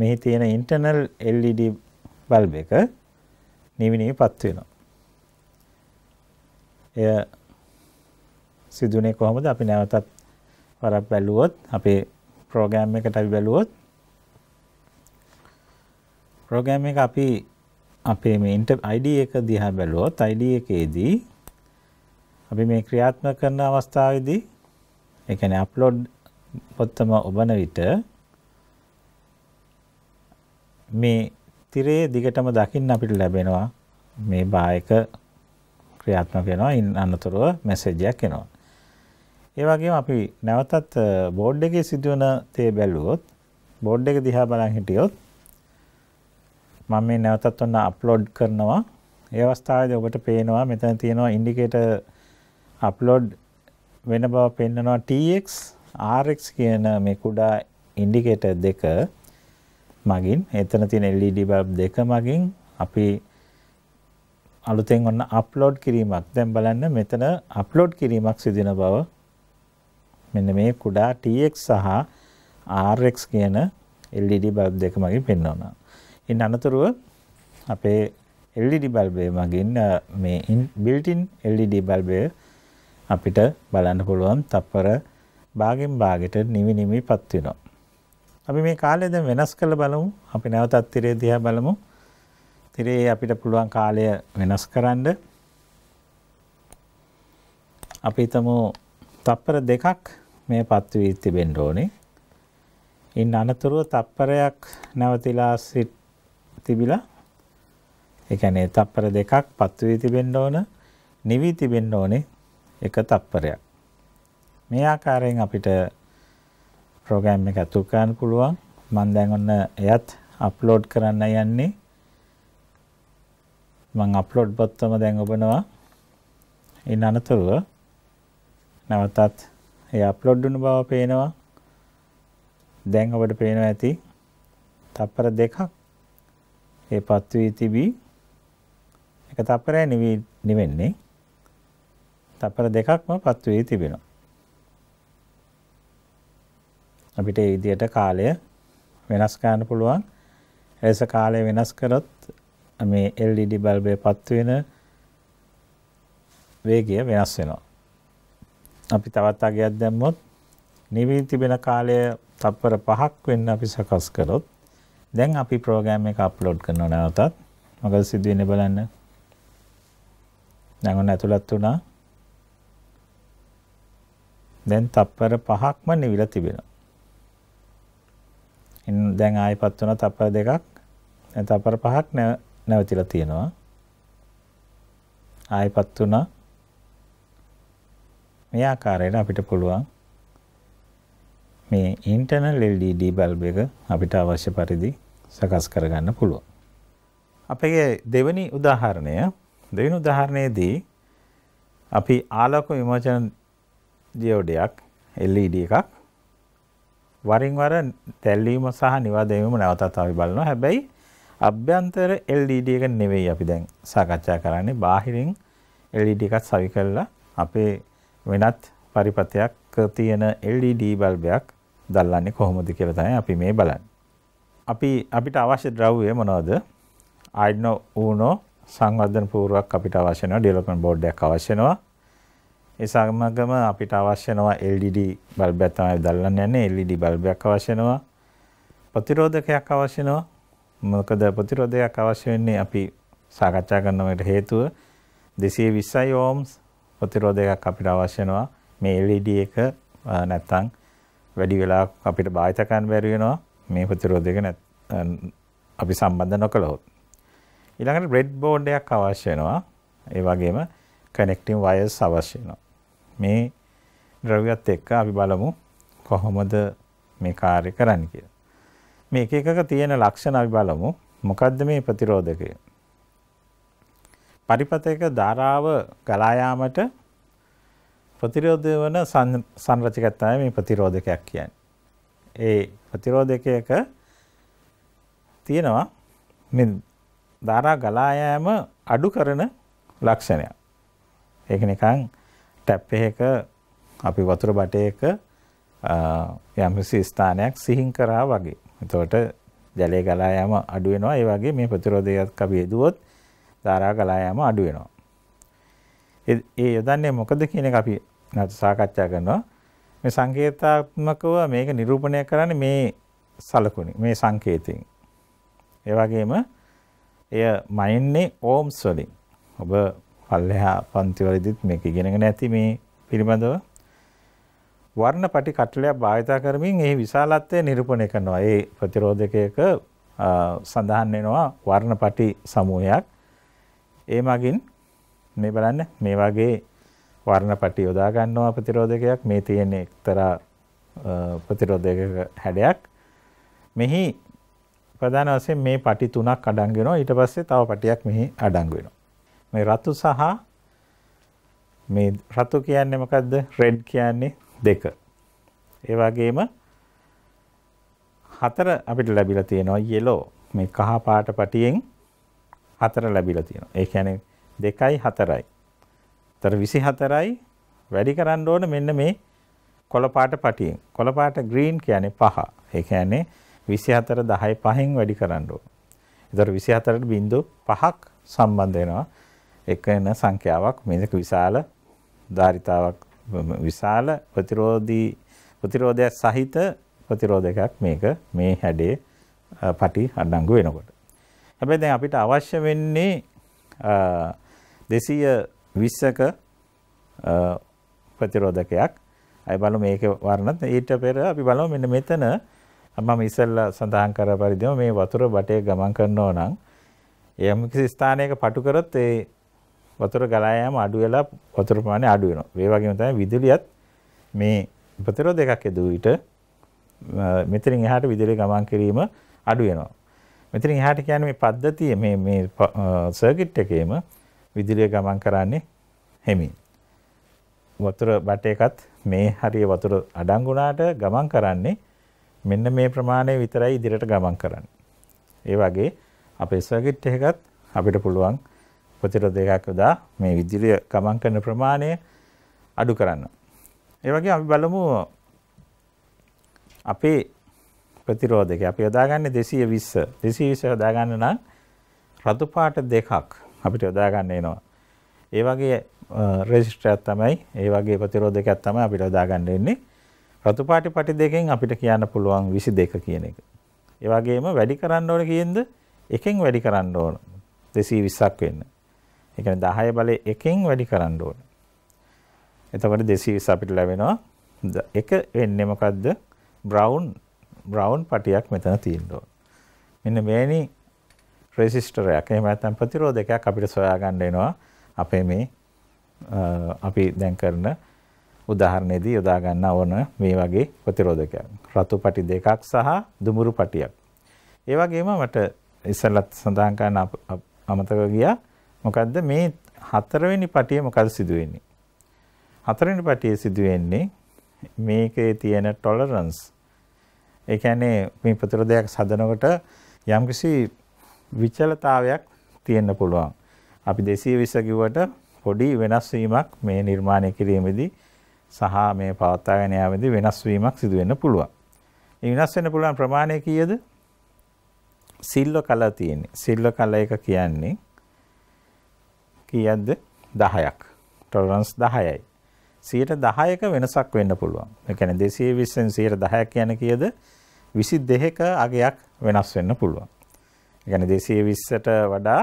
මෙහි තියෙන ඉන්ටර්නල් LED බල්බ් එක නිවිනිවිපත් වෙනවා එය සිදුනේ කොහොමද අපි නැවතත් වරක් බැලුවොත් අපේ ප්‍රෝගෑම් එකට අපි බැලුවොත් ප්‍රෝගෑම් එක අපි අපේ මේ ID එක දිහා බැලුවොත් ID එකේදී අපි මේ ක්‍රියාත්මක කරන අවස්ථාවේදී ඒ කියන්නේ අප්ලෝඩ් පොත්තම ඔබන විට මේ තිරේ දිගටම දකින්න අපිට ලැබෙනවා මේ බායක ක්‍රියාත්මක වෙනවා අනතුරුව මැසේජයක් එනවා ඒ වගේම අපි නැවතත් බෝඩ් එකේ සිදුවන තේ බැලුවොත් බෝඩ් එක දිහා බලන් හිටියොත් මම මේ නැවතත් ඔන්න අප්ලෝඩ් කරනවා ඒ අවස්ථාවේදී ඔබට පේනවා මෙතන තියෙනවා ඉන්ඩිකේටර් අප්ලෝඩ් වෙන බව පෙන්වනවා TX RX කියන මේ කුඩා ඉන්ඩිකේටර් දෙක මගින් එතන තියෙන LED bulb දෙක මගින් අපි අලුතෙන් ඔන්න අප්ලෝඩ් කිරීමක් දැන් බලන්න මෙතන අප්ලෝඩ් කිරීමක් සිදෙන බව මෙන්න මේ කුඩා TX සහ RX කියන LED බල්බ් දෙක මගින් පෙන්වනවා. ඉන් අනතුරුව අපේ LED බල්බය මගින් මේ built-in LED බල්බය අපිට බලන්න පුළුවන් තප්පර භාගෙන් භාගයට නිවි නිවිපත් වෙනවා. අපි මේ කාලය දැන් වෙනස් කරලා බලමු. අපි නැවතත් tire දිහා බලමු. tire අපිට පුළුවන් කාලය වෙනස් කරන්න. අපි හිතමු තප්පර දෙකක් මේ පත් වී තිබෙන්න ඕනේ. ඉන් අනතුරුව තප්පරයක් නැවතිලා සිට තිබිලා ඒ කියන්නේ තප්පර දෙකක් පත් වී තිබෙන්න ඕන නිවි තිබෙන්න ඕනේ එක තප්පරයක්. මේ ආකාරයෙන් අපිට ප්‍රෝග්‍රෑම් එක ඇතුල් කරන්න පුළුවන්. මම දැන් ඔන්න එයත් අප්ලෝඩ් කරන්න යන්නේ. මම අප්ලෝඩ් බොත්තම දැන් ඔබනවා. ඉන් අනතුරුව නැවතත් ඒ අප්ලෝඩ් වුණු බව පේනවා. දැන් අපට පේනවා ඇති තප්පර දෙකක් ඒ පත් වී තිබී එක තප්පරය නිවි නිවෙන්නේ තප්පර දෙකක්ම පත් වී තිබෙනවා. අපිට ඒ විදිහට කාලය වෙනස් කරන්න පුළුවන්. එලෙස කාලය වෙනස් කරොත් මේ LED බල්බේ පත් වෙන වේගය වෙනස් වෙනවා. අපි තවත් අගයක් දැම්මොත් නිවී තිබෙන කාලය තත්පර 5ක් වෙන්න අපි සකස් කරොත් දැන් අපි ප්‍රෝග්‍රෑම් එක අප්ලෝඩ් කරනවා නැවතත් මොකද සිදුවෙන්නේ බලන්න දැන් ඔන්න ඇතුළත් වුණා දැන් තත්පර 5ක්ම නිවිලා තිබෙනවා එන් දැන් ආයෙපත් වුණා තත්පර දෙකක් තත්පර 5ක් නැවතිලා තියෙනවා ආයෙපත් වුණා මේ ආකාරයට අපිට පුළුවන් මේ ඉන්ටර්නල් LED බල්බ් එක අපිට අවශ්‍ය පරිදි සකස් කරගන්න පුළුවන්. අපේ දෙවැනි උදාහරණය දෙවැනි උදාහරණයේදී අපි ආලෝක විමෝචන ඩියෝඩයක් LED එකක් වරින් වර තැල්වීම සහ නිවාදවීම නැවතත් අපි බලනවා. හැබැයි අභ්‍යන්තර LED එක නෙවෙයි අපි දැන් සාකච්ඡා කරන්නේ. බාහිරින් LED එකක් සවි කරලා අපේ වෙනත් පරිපතයක් තියෙන LED බල්බයක් දල්ලන්නේ කොහොමද කියලා තමයි අපි මේ බලන්නේ. අපි අපිට අවශ්‍ය ද්‍රව්‍ය මොනවද? Arduino Uno සංවර්ධන පූර්වක් අපිට අවශ්‍ය වෙනවා, development board එකක් අවශ්‍ය වෙනවා. ඒ සමගම අපිට අවශ්‍ය වෙනවා LED බල්බයක් තමයි දල්ලන්න යන්නේ. LED බල්බයක් අවශ්‍ය වෙනවා. ප්‍රතිරෝධකයක් අවශ්‍ය වෙනවා. මොකද ප්‍රතිරෝධයක් අවශ්‍ය වෙන්නේ අපි සාකච්ඡා කරන එකට හේතුව 220 ohms ප්‍රතිරෝධයක් අපිට අවශ්‍ය වෙනවා. මේ LED එක නැත්තම් වැඩි වෙලාවක් අපිට භාවිත කරන්න බැරි වෙනවා මේ ප්‍රතිරෝධයක අපි සම්බන්ධ නොකළොත්. ඊළඟට බ්‍රෙඩ් බෝඩ් එකක් අවශ්‍ය වෙනවා. ඒ වගේම කනෙක්ටින් වයර්ස් අවශ්‍ය වෙනවා. මේ ද්‍රව්‍යත් එක්ක අපි බලමු කොහොමද මේ කාර්ය කරන්නේ කියලා. මේ එක එකක තියෙන ලක්ෂණ අපි බලමු. මොකද්ද මේ ප්‍රතිරෝධකය? පරිපථයක ධාරාව ගලා යාමට ප්‍රතිරෝධය වන සංරචකයක් තමයි මේ ප්‍රතිරෝධකයක් කියන්නේ. ඒ ප්‍රතිරෝධකයක තියෙනවා මේ ධාරා ගලා යාම අඩු කරන ලක්ෂණයක්. ඒක නිකන් ටැප් එකක අපි වතුර බටයක යම්සි ස්ථානයක් සිහින් කරා වගේ. එතකොට ජලය ගලා යාම අඩු වෙනවා. ඒ වගේ මේ ප්‍රතිරෝධයක් අපි යෙදුවොත් ධාරා ගලා යාම අඩු වෙනවා. ඒ යොදන්නේ මොකද කියන එක අපි නැවත සාකච්ඡා කරනවා. මේ සංකේතාත්මකව මේක නිරූපණය කරන්නේ මේ සලකුණි මේ සංකේතයෙන්. ඒ වගේම එය මයින්නේ ඕම්ස් වලින්. ඔබ පල්ලෙහා පන්තිවලදීත් මේක ඉගෙනගෙන ඇති මේ පිළිබඳව වර්ණ පටි කටලයක් භාවිතා කරමින් ඒ විශාලත්වය නිරූපණය කරනවා. ඒ ප්‍රතිරෝධකයක සඳහන් වෙනවා වර්ණ පටි සමූහයක්. ඒ මගින් මේ බලන්න මේ වගේ වර්ණපටි යොදා ගන්නවා ප්‍රතිරෝධකයක් මේ තියෙන එක්තරා ප්‍රතිරෝධයක හැඩයක් මෙහි ප්‍රධාන වශයෙන් මේ පටි තුනක් අඩංගු වෙනවා ඊට පස්සේ තව පටියක් මෙහි අඩංගු වෙනවා මේ රතු සහ මේ රතු කියන්නේ මොකද්ද රෙඩ් කියන්නේ දෙක ඒ වගේම හතර අපිට ලැබිලා තියෙනවා යෙලෝ මේ කහ පාට පටියෙන් 4 ලැබිලා තියෙනවා. ඒ කියන්නේ 2යි 4යි. ඒතර 24යි වැඩි කරන්න ඕන මෙන්න මේ කොළපාට පටියෙන්. කොළපාට green කියන්නේ පහ. ඒ කියන්නේ 24 10 5න් වැඩි කරන්න ඕන. ඒතර 24ට 0.5ක් සම්බන්ධ වෙනවා. එක වෙන සංඛ්‍යාවක් මේක විශාල ධාරිතාවක් විශාල ප්‍රතිරෝධී ප්‍රතිරෝධයක් සහිත ප්‍රතිරෝධයක් මේක මේ හැඩේ පටි අඩංගු වෙනකොට හැබැයි දැන් අපිට අවශ්‍ය වෙන්නේ 220ක ප්‍රතිරෝධකයක්. අය බලමු මේකේ වර්ණත් ඊට පෙර අපි බලමු මෙන්න මෙතන මම ඉස්සෙල්ලා සඳහන් කර පරිදිම මේ වතුර බටේ ගමන් කරනවා නම් යම් කිසි ස්ථානයක පටු කරොත් ඒ වතුර ගලා යාම අඩු වෙලා වතුර ප්‍රමාණය අඩු වෙනවා. ඒ වගේම තමයි විදුලියත් මේ ප්‍රතිරෝධයක් යෙදුව විට මෙතනින් එහාට විදුලිය ගමන් කිරීම අඩු වෙනවා. මෙතන එහාට කියන්නේ මේ පද්ධතිය මේ මේ සර්කිට් එකේම විදුලිය ගමන් කරන්නේ හෙමින්. වතුර බට එකත් මේ හරිය වතුර අඩංගු ගමන් කරන්නේ මෙන්න මේ ප්‍රමාණය විතරයි ඉදිරියට ගමන් කරන්නේ. ඒ වගේ අපේ සර්කිට් එකකත් අපිට පුළුවන් ප්‍රතිරෝධ එකක් යොදා මේ විදුලිය ගමන් කරන ප්‍රමාණය අඩු කරන්න. ඒ වගේ අපි බලමු අපේ ප්‍රතිරෝධක අපි යොදාගන්නේ 220 220 යොදාගන්න නම් රතු පාට දෙකක් අපිට යොදාගන්න එනවා. ඒ වගේ රෙජිස්ටරයක් තමයි ඒ වගේ ප්‍රතිරෝධකයක් තමයි අපිට යොදාගන්න ඉන්නේ. රතු පාටි පටි දෙකෙන් අපිට කියන්න පුළුවන් 22 කියන එක. ඒ වගේම වැඩි කරන්න ඕන කියෙන්ද එකෙන් වැඩි කරන්න ඕන 220ක් වෙන්න. ඒ කියන්නේ 10 බලේ එකෙන් වැඩි කරන්න ඕන. එතකොට 220 අපිට ලැබෙනවා. එක වෙන්නේ මොකද්ද? බ්‍රවුන් බ්‍රවුන් පටියක් මෙතන තියෙන්න ඕන. මෙන්න මේනි රෙසිස්ටරයක්. එහෙම නැත්නම් ප්‍රතිරෝධකයක් අපිට සොයා ගන්න වෙනවා අපේ මේ අපි දැන් කරන උදාහරණයේදී යොදා ගන්න ඕන මේ වගේ ප්‍රතිරෝධකයක්. රතු පටි දෙකක් සහ දුඹුරු පටියක්. ඒ වගේම මට ඉස්සෙල්ලත් සඳහන් කරන අමතක ගියා මොකද්ද මේ හතරවෙනි පටියේ මොකද සිදු වෙන්නේ? හතරවෙනි පටියේ සිදු වෙන්නේ මේකේ තියෙන ටොලරන්ස් ඒ කියන්නේ මේ ප්‍රතිර දෙයක් හදනකොට යම්කිසි විචලතාවයක් තියෙන්න පුළුවන්. අපි 220 කිව්වට පොඩි වෙනස් වීමක් මේ නිර්මාණය කිරීමේදී සහ මේ පවත්වාගෙන යාමේදී වෙනස් වීමක් සිදු වෙන්න පුළුවන්. මේ වෙනස් වෙන්න පුළුවන් ප්‍රමාණය කීයද? සිල්ව කල තියෙන්නේ. සිල්ව කල එක කියන්නේ කීයක්ද? 10ක්. ටොලරන්ස් 10යි. 110ක වෙනසක් වෙන්න පුළුවන්. ඒ කියන්නේ 220න් 110ක් කියන්නේ කීයද? විසි දෙහෙක අගයක් වෙනස් වෙන්න පුළුවන්. ගැන දෙසය විස්සට වඩා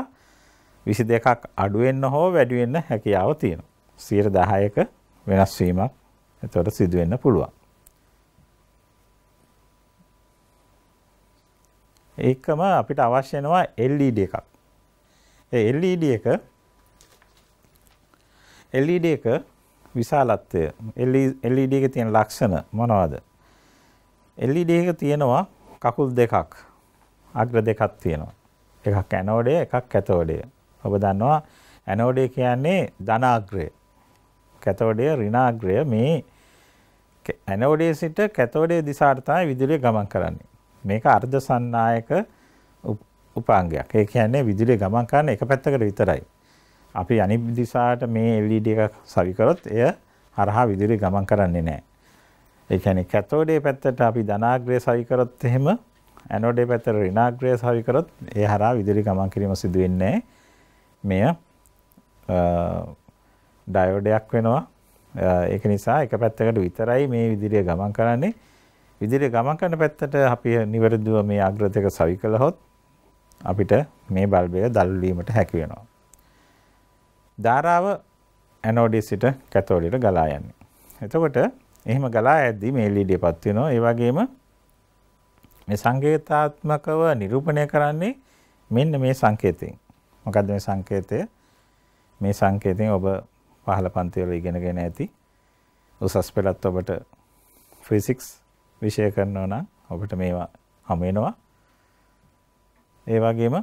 විසි දෙකක් අඩුවෙන්න්න හෝ වැඩුවෙන්න්න හැකියාව තියෙන. සීර දහයක වෙනස්වීමක් එතවට සිදුවෙන්න පුළුවන්. ඒකම අපිට අවශ්‍යනවා LED එකක්. LED එක LED එක විශාලත්වය LED එක තියෙන ලක්ෂණ මොනවද? LED එක තියෙනවා කකුල් දෙකක්. අග්‍ර දෙකක් තියෙනවා. එකක් ඇනෝඩය, එකක් කැතෝඩය. ඔබ දන්නවා ඇනෝඩය කියන්නේ ධනාග්‍රය. කැතෝඩය ඍණාග්‍රය මේ ඇනෝඩයේ සිට කැතෝඩයේ දිශාට තමයි විදුලිය ගමන් කරන්නේ. මේක අර්ධ සන්නායක උපාංගයක්. ඒ කියන්නේ විදුලිය ගමන් කරන එක පැත්තකට විතරයි. අපි අනිත් දිශාට මේ LED එක සවි කරොත් එය හරහා විදුලිය ගමන් කරන්නේ නැහැ. ඒ කියන්නේ කැතෝඩේ පැත්තට අපි ධනාග්‍රය සවි කරොත් එහෙම ඇනෝඩේ පැත්තට ඍණාග්‍රය සවි කරොත් ඒ හරහා විදුලි ගමන් කිරීම සිදු වෙන්නේ මෙය ඩයෝඩයක් වෙනවා ඒක නිසා එක පැත්තකට විතරයි මේ විදුලිය ගමන් කරන්නේ විදුලිය ගමන් කරන පැත්තට අපි නිවැරදිව මේ අග්‍ර දෙක සවි කළහොත් අපිට මේ බල්බය දළු වීමට හැකි වෙනවා ධාරාව ඇනෝඩේ සිට කැතෝඩේට ගලා යන්නේ එතකොට එහෙම ගලා ඇද්දි මේ ලීඩියපත් වෙනවා. ඒ වගේම මේ සංකේතාත්මකව නිරූපණය කරන්නේ මෙන්න මේ සංකේතයෙන්. මොකද්ද මේ සංකේතය? මේ සංකේතයෙන් ඔබ පහළ පන්ති වල ඉගෙනගෙන ඇති උසස් පෙළත් ඔබට ෆිසික්ස් විෂය කරනවා නම් ඔබට මේවා හම් වෙනවා. ඒ වගේම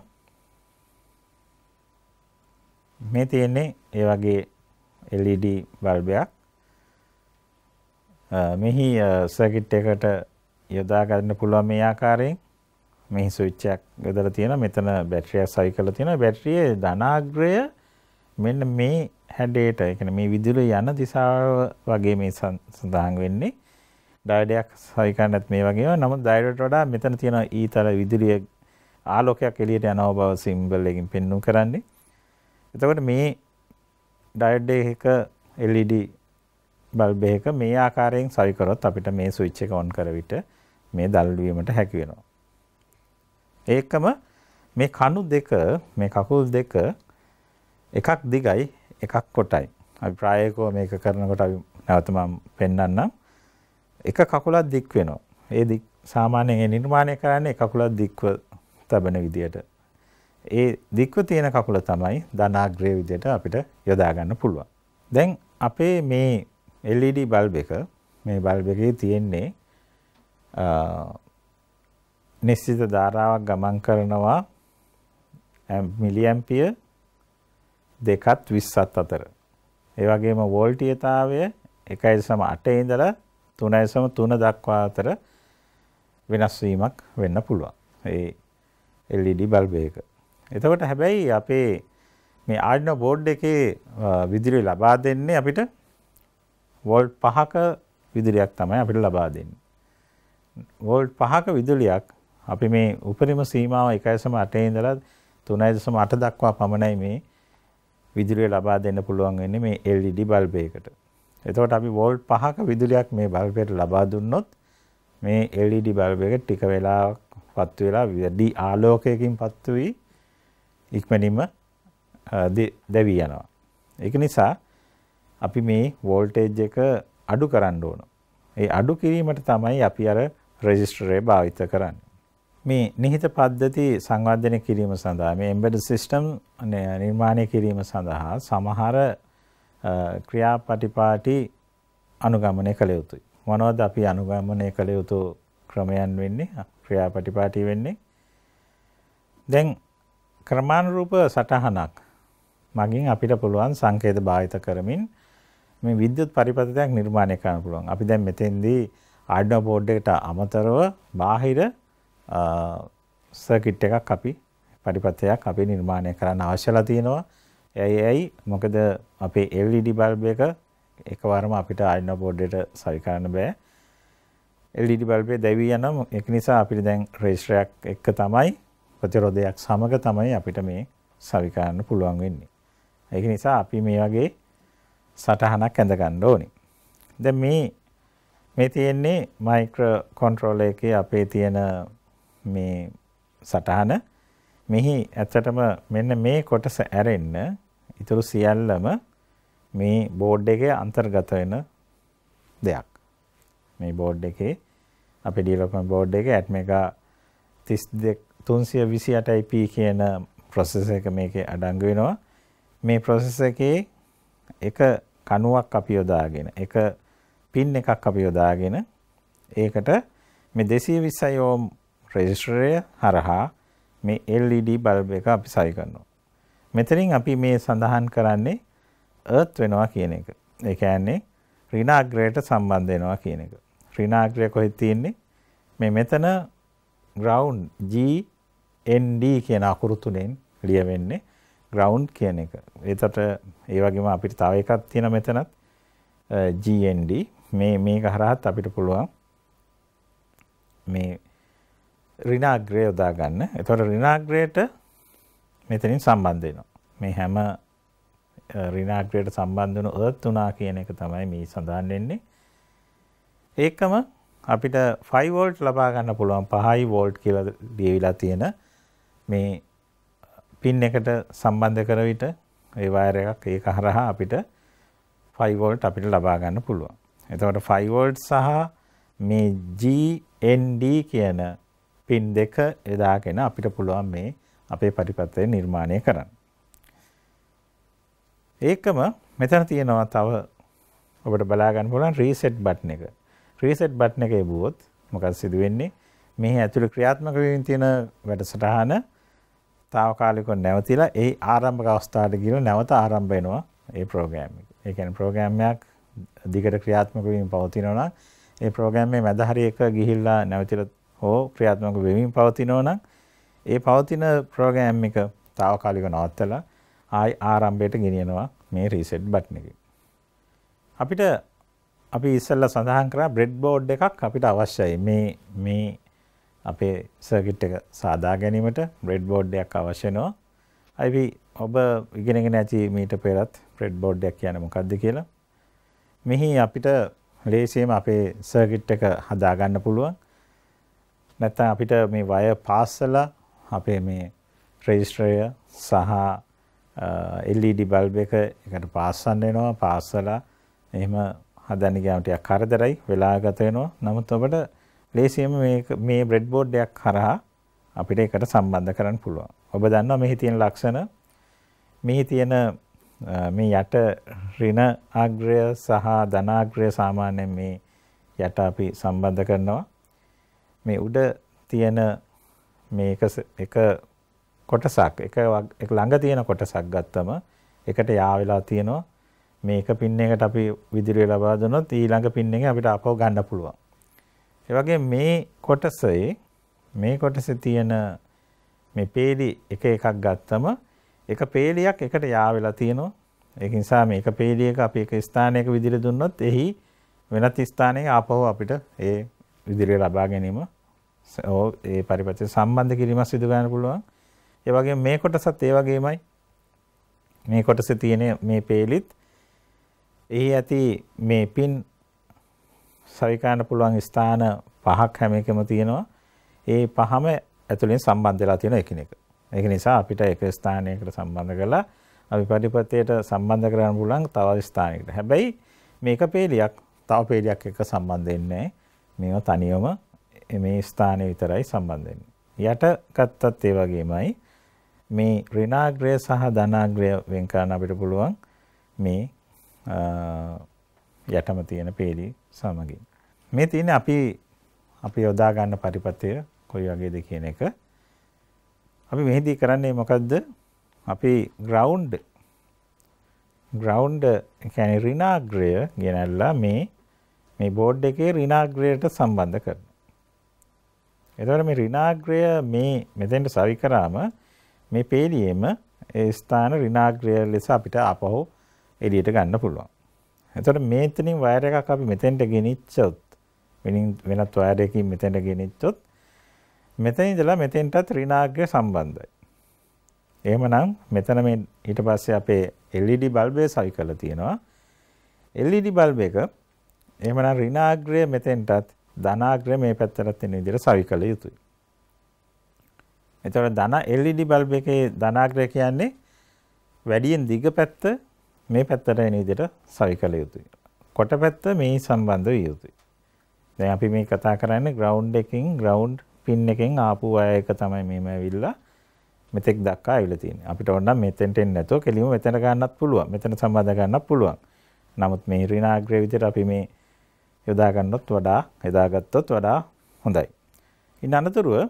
මේ තියෙන්නේ ඒ වගේ LED බල්බයක් මෙහි සර්කිට් එකට යොදා ගන්න පුළුවන් මේ ආකාරයෙන් මෙහි ස්විච් එකක් යොදලා තියෙනවා. මෙතන බැටරියක් සවි කරලා තියෙනවා. බැටරියේ ධනාග්‍රය මෙන්න මේ හැඩයට, ඒ කියන්නේ මේ විදුලිය යන දිශාව වගේ මේ සඳහන් වෙන්නේ. ඩයඩයක් සවි කරන්නත් මේ වගේම. නමුත් ඩයඩට වඩා මෙතන තියෙන ඊතර විදුලිය ආලෝකයක් එළියට යනව බව සිම්බල් එකකින් පෙන්වුම් කරන්නේ. එතකොට මේ ඩයඩ් එක LED බල්බ් එක මේ ආකාරයෙන් සවි කරොත් අපිට මේ ස්විච් එක ඔන් කර විට මේ දල්වි වීමට හැකි වෙනවා. ඒකම මේ කණු දෙක මේ කකුල් දෙක එකක් දිගයි එකක් කොටයි. අපි ප්‍රායෝගිකව මේක කරනකොට අපි නැවත මම පෙන්වන්නම්. එක කකුලක් දික් වෙනවා. ඒ දික් සාමාන්‍යයෙන් නිර්මාණය කරන්නේ කකුලක් දික්ව තබන විදියට. ඒ දික්ව තියෙන කකුල තමයි ධනාග්‍රේ විදියට අපිට යොදා ගන්න පුළුවන්. දැන් අපේ මේ LED බල්බ් එක මේ බල්බ් එකේ තියෙන්නේ නිශ්චිත ධාරාවක් ගමන් කරනවා මිලියම්පිය දෙකත් විස්සත් අතර. ඒ වගේම වෝල්ටීයතාවය එකයි සම අටේ ඉඳලා තුනයි සම තුන දක්වා අතර වෙනස් වීමක් වෙන්න පුළුවන්. ඒ LED බල්බ එක. එතකොට හැබැයි අපේ මේ ආඩිනෝ බෝඩ් එකේ විදුලිය ලබා දෙන්නේ අපිට වෝල්ට් 5ක විදුලියක් තමයි අපිට ලබා දෙන්නේ. වෝල්ට් 5ක විදුලියක් අපි මේ උපරිම සීමාව 1.8 ඉඳලා 3.8 දක්වා පමණයි මේ විදුලිය ලබා දෙන්න පුළුවන් වෙන්නේ මේ LED බල්බයකට. එතකොට අපි වෝල්ට් 5ක විදුලියක් මේ බල්බයට ලබා දුන්නොත් මේ LED බල්බයක ටික වෙලාවක් පත්තු වෙලා වැඩි ආලෝකයකින් පත්තු වී ඉක්මනින්ම දැවී යනවා. ඒක නිසා අපි මේ වෝල්ටේජ් එක අඩු කරන්න ඕන. ඒ අඩු කිරීමට තමයි අපි අර රෙජිස්ටරේ භාවිත කරන්නේ. මේ නිහිත පද්ධති සංවර්ධනය කිරීම සඳහා මේ එම්බෙඩ් සිස්ටම් නිර්මාණය කිරීම සඳහා සමහර ක්‍රියාපටිපාටි අනුගමනය කළ යුතුයි. මොනවද අපි අනුගමනය කළ යුතු ක්‍රමයන් වෙන්නේ? ක්‍රියාපටිපාටි වෙන්නේ. දැන් ක්‍රමානුරූප සටහනක් මගින් අපිට පුළුවන් සංකේත භාවිත කරමින් මේ විද්‍යුත් පරිපථයක් නිර්මාණය කරන්න පුළුවන්. අපි දැන් මෙතෙන්දී Arduino board එකට අමතරව බාහිර සර්කිට් එකක් අපි පරිපථයක් අපි නිර්මාණය කරන්න අවශ්‍යලා තියෙනවා. එයි එයි මොකද අපේ LED බල්බ් එක එකවරම අපිට Arduino board එකට සවි කරන්න බෑ. LED බල්බේ දැවී යනවා. ඒක නිසා අපිට දැන් රෙජිස්ටරයක් එක්ක තමයි ප්‍රතිරෝධයක් සමග තමයි අපිට මේ සවි කරන්න පුළුවන් වෙන්නේ. ඒක නිසා අපි මේ වගේ සටහනක් ඇඳ ගන්න ඕනි. දැන් මේ මේ තියෙන්නේ මයික්‍රෝ කන්ට්‍රෝලර් එකේ අපේ තියෙන මේ සටහන. මෙහි ඇත්තටම මෙන්න මේ කොටස ඇරෙන්න ඉතුරු සියල්ලම මේ බෝඩ් එකේ අන්තර්ගත වෙන දෙයක්. මේ බෝඩ් එකේ අපේ ඩෙවලොප්මන්ට් බෝඩ් එකේ ඇට්මෙගා 32 328 IP කියන ප්‍රොසෙසර් එක මේකේ අඩංගු වෙනවා. මේ ප්‍රොසෙසර් එකේ එක කණුවක් අපි යොදාගෙන එක පින් එකක් අපි යොදාගෙන ඒකට මේ 220 ඕම් රෙජිස්ටරය හරහා මේ LED බල්බ් එක අපි සවි කරනවා. මෙතනින් අපි මේ සඳහන් කරන්නේ earth වෙනවා කියන එක. ඒ කියන්නේ ඍණාග්‍රයට සම්බන්ධ වෙනවා කියන එක. ඍණාග්‍රය කොහෙද තියෙන්නේ? මේ මෙතන ground G ND කියන අකුරු තුනෙන් ලියවෙන්නේ. ground කියන එක. ඒතට ඒ වගේම අපිට තව එකක් තියෙන මෙතනත් GND මේ මේක හරහත් අපිට පුළුවන් මේ ඍණාග්‍රය යොදා ගන්න. එතකොට ඍණාග්‍රයට මෙතනින් සම්බන්ධ වෙනවා. මේ හැම ඍණාග්‍රයට සම්බන්ධ වෙන ඔත් උනා කියන එක තමයි මේ සඳහන් වෙන්නේ. ඒකම අපිට 5 වෝල්ට් ලබා ගන්න පුළුවන් 5 වෝල්ට් කියලා දීවිලා තියෙන මේ පින් එකට සම්බන්ධ කර විට ඒ වයර් එකක් ඒක හරහා අපිට 5 volt අපිට ලබා ගන්න පුළුවන්. එතකොට 5 volt සහ මේ GND කියන පින් දෙක යොදාගෙන අපිට පුළුවන් මේ අපේ පරිපත්‍රය නිර්මාණය කරන්න. ඒකම මෙතන තියෙනවා තව ඔබට බලා ගන්න පුළුවන් reset button එක. reset button එක යබුවොත් මොකද සිදු වෙන්නේ? මේ ඇතුළේ ක්‍රියාත්මක වෙමින් තියෙන වැඩසටහන తాවකාලිකව නැවතිලා ඒ ආරම්භක අවස්ථාවට ගිහින් නැවත ආරම්භ වෙනවා ඒ ප්‍රෝග්‍රෑම් එක. ඒ කියන්නේ ප්‍රෝග්‍රෑම් එකක් දිගට ක්‍රියාත්මක වීම පවතිනවා නම් ඒ ප්‍රෝග්‍රෑම් එකේ මැද හරියක ගිහිල්ලා නැවතිලා හෝ ක්‍රියාත්මක වෙමින් පවතිනවා නම් ඒ පවතින ප්‍රෝග්‍රෑම් එක తాවකාලිකව නවත්තලා ආයි ආරම්භයට ගෙනියනවා මේ රීසෙට් බටන් එකෙන්. අපිට අපි ඉස්සෙල්ලා සඳහන් කරා බ්‍රෙඩ් බෝඩ් එකක් අපිට අවශ්‍යයි. මේ මේ අපේ සර්කිට් එක සාදා ගැනීමට බ්‍රෙඩ් බෝඩ්ඩයක් අවශ්‍යනවා. අයි ඔබ ඉගෙනගෙන ඇති මීට පෙරත් ප්‍රෙඩ් බෝඩ්ඩයක් කියන මොකක්ද කියලා. මෙහි අපිට ලේසියම අපේ සර්කිට් එක හදාගන්න පුළුවන්. නැත්තම් අපිට මේ වය පාස්සලා අපේ මේ රෙජිස්ටරය සහ LED බල්බ් එක එකට පාස්සන්න වෙනවා පාස්සලා එහෙම හදන්න ගියාම ටිකක් කරදරයි වෙලා ගත වෙනවා. නමුත් ඔබට ලේසියෙන්ම මේ මේ බ්‍රෙඩ් බෝඩ් එකක් හරහා අපිට ඒකට සම්බන්ධ කරන්න පුළුවන්. ඔබ දන්නවා මෙහි තියෙන ලක්ෂණ මෙහි තියෙන මේ යට ඍණ ආග්‍රය සහ ධනාග්‍රය සාමාන්‍යයෙන් මේ යට අපි සම්බන්ධ කරනවා. මේ උඩ තියෙන මේක එක කොටසක් එක ළඟ තියෙන කොටසක් ගත්තම එකට යා වෙලා තියෙනවා. මේක පින් එකට අපි විදිරුවේ ලබා දුනොත් ඊළඟ පින් එකේ අපිට අපව ගන්න පුළුවන්. ඒ වගේ මේ කොටසේ මේ කොටසේ තියෙන මේ peeli එක එකක් ගත්තම එක peeliයක් එකට යාවෙලා තියෙනවා. ඒක නිසා මේක peeli එක අපි එක ස්ථානයක විදිහට දුන්නොත් එහි වෙනත් ස්ථානයක ආපහු අපිට ඒ විදිහට ලබා ගැනීම ඒ පරිපත්‍ය සම්බන්ධ කිරීමක් සිදු කරන්න පුළුවන්. ඒ වගේ මේ කොටසත් ඒ වගේමයි. මේ කොටසේ තියෙන මේ peeliත් එහි ඇති මේ පින් සවිකරන්න පුළුවන් ස්ථාන පහක් හැම එකම තියෙනවා. ඒ පහම ඇතුළෙන් සම්බන්ධ වෙලා තියෙන එකිනෙක. ඒක නිසා අපිට එක ස්ථානයකට සම්බන්ධ කරලා අපි පටිපතේට සම්බන්ධ කරන්න පුළුවන් තව ස්ථානයකට. හැබැයි මේක peelියක් තව peelියක් එක්ක සම්බන්ධ වෙන්නේ මේවා තනියම මේ ස්ථානය විතරයි සම්බන්ධ වෙන්නේ. යට ගත්තත් ඒ වගේමයි මේ ඍණාග්‍රය සහ ධනාග්‍රය වෙන් කරන්න අපිට පුළුවන් මේ යටම තියෙන පේලි සමගින්. මේ තියෙන අපි අපි යොදා ගන්න පරිපථය කොයි වගේද කියන එක. අපි මෙහිදී කරන්නේ මොකද්ද? අපි ground ground කියන්නේ ඍණාග්‍රය ගෙනල්ලා මේ මේ බෝඩ් එකේ ඍණාග්‍රයට සම්බන්ධ කරනවා. එතකොට මේ ඍණාග්‍රය මේ මෙතෙන්ට සවි කරාම මේ පේලියෙම ඒ ස්ථාන ඍණාග්‍රය ලෙස අපිට ආපහු එළියට ගන්න පුළුවන්. එතකොට මේතනින් වයර් එකක් අපි මෙතෙන්ට ගෙනිච්චොත් වෙනත් වයර් එකකින් මෙතෙන්ට ගෙනිච්චොත් මෙතන ඉඳලා මෙතෙන්ටත් ඍණාග්‍රය සම්බන්ධයි. එහෙමනම් මෙතන මේ ඊට පස්සේ අපේ LED බල්බය සයිකල තියෙනවා. LED බල්බ එක එහෙමනම් ඍණාග්‍රය මෙතෙන්ටත් ධනාග්‍රය මේ පැත්තටත් එන විදිහට සවිකල යුතුයි. එතකොට ධන LED බල්බ එකේ ධනාග්‍රය කියන්නේ වැඩියෙන් දිග පැත්ත මේ පැත්තට එන විදිහට සවි කළ යුතුයි. කොට පැත්ත මේ සම්බන්ධ විය යුතුයි. දැන් අපි මේ කතා කරන්නේ ග්‍රවුන්ඩ් එකකින් ග්‍රවුන්ඩ් පින් එකෙන් ආපු අය එක තමයි මේම ඇවිල්ලා මෙතෙක් දක්වා ඇවිල්ලා තියෙන්නේ. අපිට ඕන නම් මෙතෙන්ට එන්නේ නැතුව කෙලිම මෙතන ගන්නත් පුළුවන්. මෙතන සම්බන්ධ ගන්නත් පුළුවන්. නමුත් මේ ඍණාග්‍රය විදිහට අපි මේ යොදා ගන්නොත් වඩා යොදාගත්තොත් වඩා හොඳයි. ඉන් අනතුරුව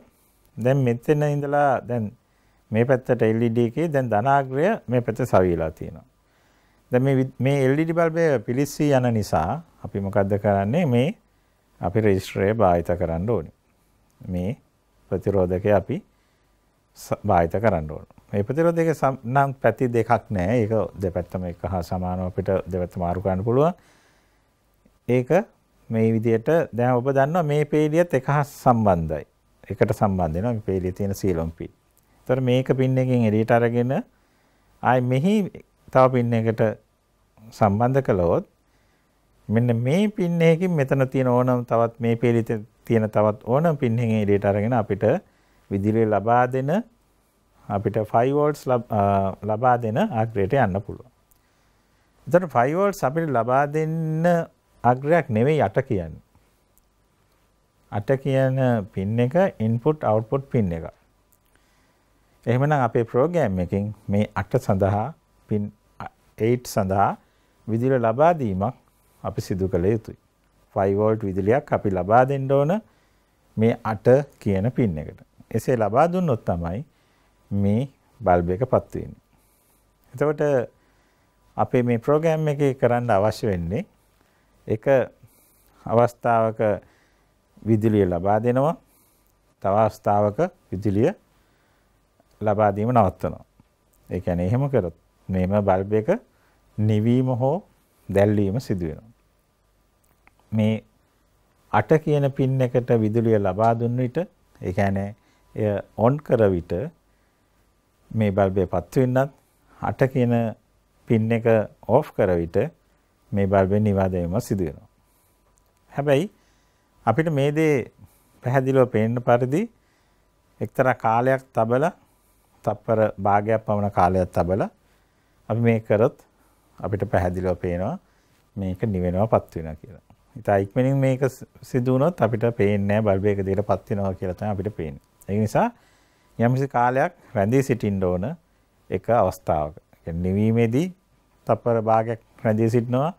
දැන් මෙතන ඉඳලා දැන් මේ පැත්තට LED එකේ දැන් ධනාග්‍රය මේ පැත්තේ සවිලා තියෙනවා. දැන් මේ මේ LED බල්බය පිලිස්සී යන නිසා අපි මොකද්ද කරන්නේ මේ අපි රෙජිස්ටරය භාවිත කරන්න ඕනේ. මේ ප්‍රතිරෝධකය අපි භාවිත කරන්න ඕන. මේ ප්‍රතිරෝධකේ නම් පැති දෙකක් නැහැ. ඒක දෙපැත්තම එක හා සමානව අපිට දෙපැත්ත මාරු කරන්න පුළුවන්. ඒක මේ විදිහට දැන් ඔබ දන්නවා මේ පේලියත් එක හා සම්බන්ධයි. එකට සම්බන්ධ වෙනවා මේ පේලියේ තියෙන සීලොම් පින්. ඒතර මේක පින් එකෙන් එළියට අරගෙන ආයි මෙහි තව පින් එකකට සම්බන්ධ කළොත් මෙන්න මේ පින් එකකින් මෙතන තියෙන ඕනම තවත් මේ පිළිත තියෙන තවත් ඕනම පින් එකකින් එළියට අරගෙන අපිට විදුලිය ලබා දෙන අපිට 5 volts ලබා දෙන අග්‍රයට යන්න පුළුවන්. එතකොට 5 volts අපිට ලබා දෙන්න අග්‍රයක් නෙවෙයි අට කියන්නේ. අට කියන පින් එක input output පින් එක. එහෙමනම් අපේ ප්‍රෝග්‍රෑම් එකෙන් මේ අට සඳහා පින් 8 සඳහා විදුල ලබා දීමක් අපි සිදු කළ යුතුයි. 5 වෝල්ට් විදුලියක් අපි ලබා දෙන්න ඕන මේ 8 කියන පින් එකට. එසේ ලබා දුන්නොත් තමයි මේ බල්බ් එක පත් වෙන්නේ. එතකොට අපේ මේ ප්‍රෝග්‍රෑම් එකේ කරන්න අවශ්‍ය වෙන්නේ එක අවස්ථාවක විදුලිය ලබා දෙනවා තව අවස්ථාවක විදුලිය ලබා දීම නවත්තනවා. ඒ කියන්නේ එහෙම කරොත් මේම බල්බ් එක නිවීම හෝ දැල්වීම සිදු වෙනවා. මේ අට කියන පින් එකට විදුලිය ලබා දුන්න විට ඒ කියන්නේ එය ඔන් කර විට මේ බල්බය පත් වෙන්නත් අට කියන පින් එක ඕෆ් කර විට මේ බල්බය නිවාදවීම සිදු වෙනවා. හැබැයි අපිට මේ දේ පැහැදිලිව පේන්න පරිදි එක්තරා කාලයක් තබලා තප්පර භාගයක් පමණ කාලයක් තබලා අපි මේ කරොත් අපිට පැහැදිලිව පේනවා මේක නිවෙනවා පත් වෙනවා කියලා. ඉතින් ඉක්මනින් මේක සිදු වුණොත් අපිට පේන්නේ නැහැ බල්බ් එක දිහට පත් වෙනවා කියලා තමයි අපිට පේන්නේ. ඒ නිසා යම්කිසි කාලයක් රැඳී සිටින්න ඕන එක අවස්ථාවක. නිවීමේදී තප්පර භාගයක් රැඳී සිටිනවා,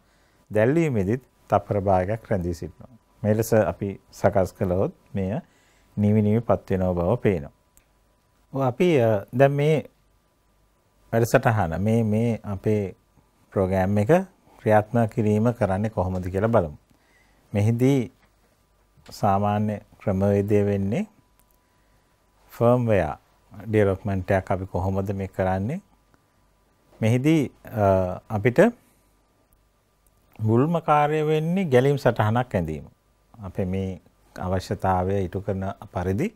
දැල්වීමේදීත් තප්පර භාගයක් රැඳී සිටිනවා. මේ ලෙස අපි සකස් කළොත් මෙය නිවි නිවිපත් වෙනව බව පේනවා. අපි දැන් මේ වැඩසටහන මේ මේ අපේ ප්‍රෝගෑම් එක ක්‍රියාත්මක කිරීම කරන්නේ කොහොමද කියලා බලමු. මෙහිදී සාමාන්‍ය ක්‍රමවේදය වෙන්නේ firmware development එකක් අපි කොහොමද මේ කරන්නේ? මෙහිදී අපිට මුල්ම කාර්ය වෙන්නේ ගැලීම් සටහනක් ඇඳීම. අපේ මේ අවශ්‍යතාවය ඉටු කරන පරිදි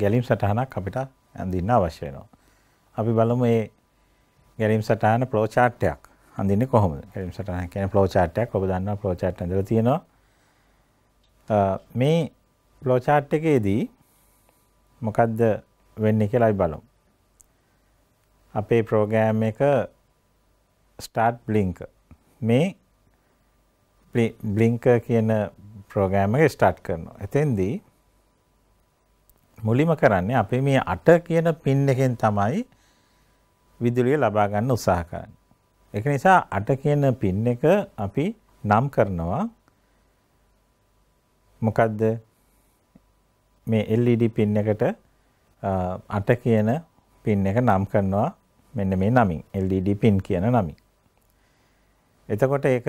ගැලීම් සටහනක් අපිට ඇඳින්න අවශ්‍ය වෙනවා. අපි බලමු මේ ගැලීම් සටහන ෆ්ලෝ chart එකක්. අඳින්නේ කොහොමද? කැලම් සටහන කියන්නේ ෆ්ලෝ chart එකක්. ඔබ දන්නවා ෆ්ලෝ chart ඇඳලා තියෙනවා. මේ ෆ්ලෝ chart එකේදී මොකද්ද වෙන්නේ කියලා අපි බලමු. අපේ ප්‍රෝග්‍රෑම් එක start blink මේ බ්ලිංක කියන ප්‍රෝගෑම එක ස්ටාර්ට් කරනවා. එතෙන්දී මුලිම කරන්නේ අපි මේ අට කියන පින් එකෙන් තමයි විදුලිය ලබා ගන්න උත්සාහ කරන්නේ. ඒක නිසා 8 කියන පින් එක අපි නම් කරනවා. මොකද්ද? මේ LED පින් එකට 8 කියන පින් එක නම් කරනවා මෙන්න මේ නමින් LED පින් කියන නමින්. එතකොට ඒක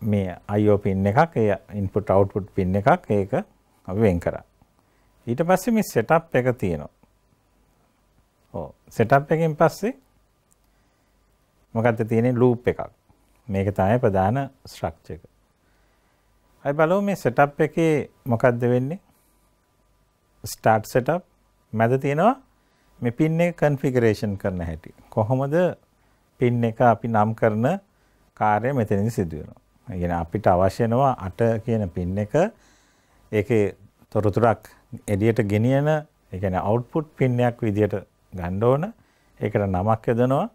මේ IO පින් එකක්, ඒ input output පින් එකක් ඒක අපි වෙන් කරා. ඊට පස්සේ මේ setup එක තියෙනවා. ඔව් setup එකෙන් පස්සේ මොකක්ද තියෙන්නේ ලූප් එකක්. මේක තමයි ප්‍රධාන ස්ට්‍රක්චර් එක. අපි බලමු මේ setup එකේ මොකක්ද වෙන්නේ? start setup මැද තියෙනවා මේ pin එක configuration කරන හැටි. කොහොමද pin එක අපි නම් කරන කාර්යය මෙතනදී සිදු වෙනවා. ඒ කියන්නේ අපිට අවශ්‍ය වෙනවා 8 කියන pin එක ඒකේ තොරතුරක් එළියට ගෙනියන ඒ කියන්නේ අවුට්පුට් පින් එකක් විදියට ගන්න ඕන. ඒකට නමක් යොදනවා.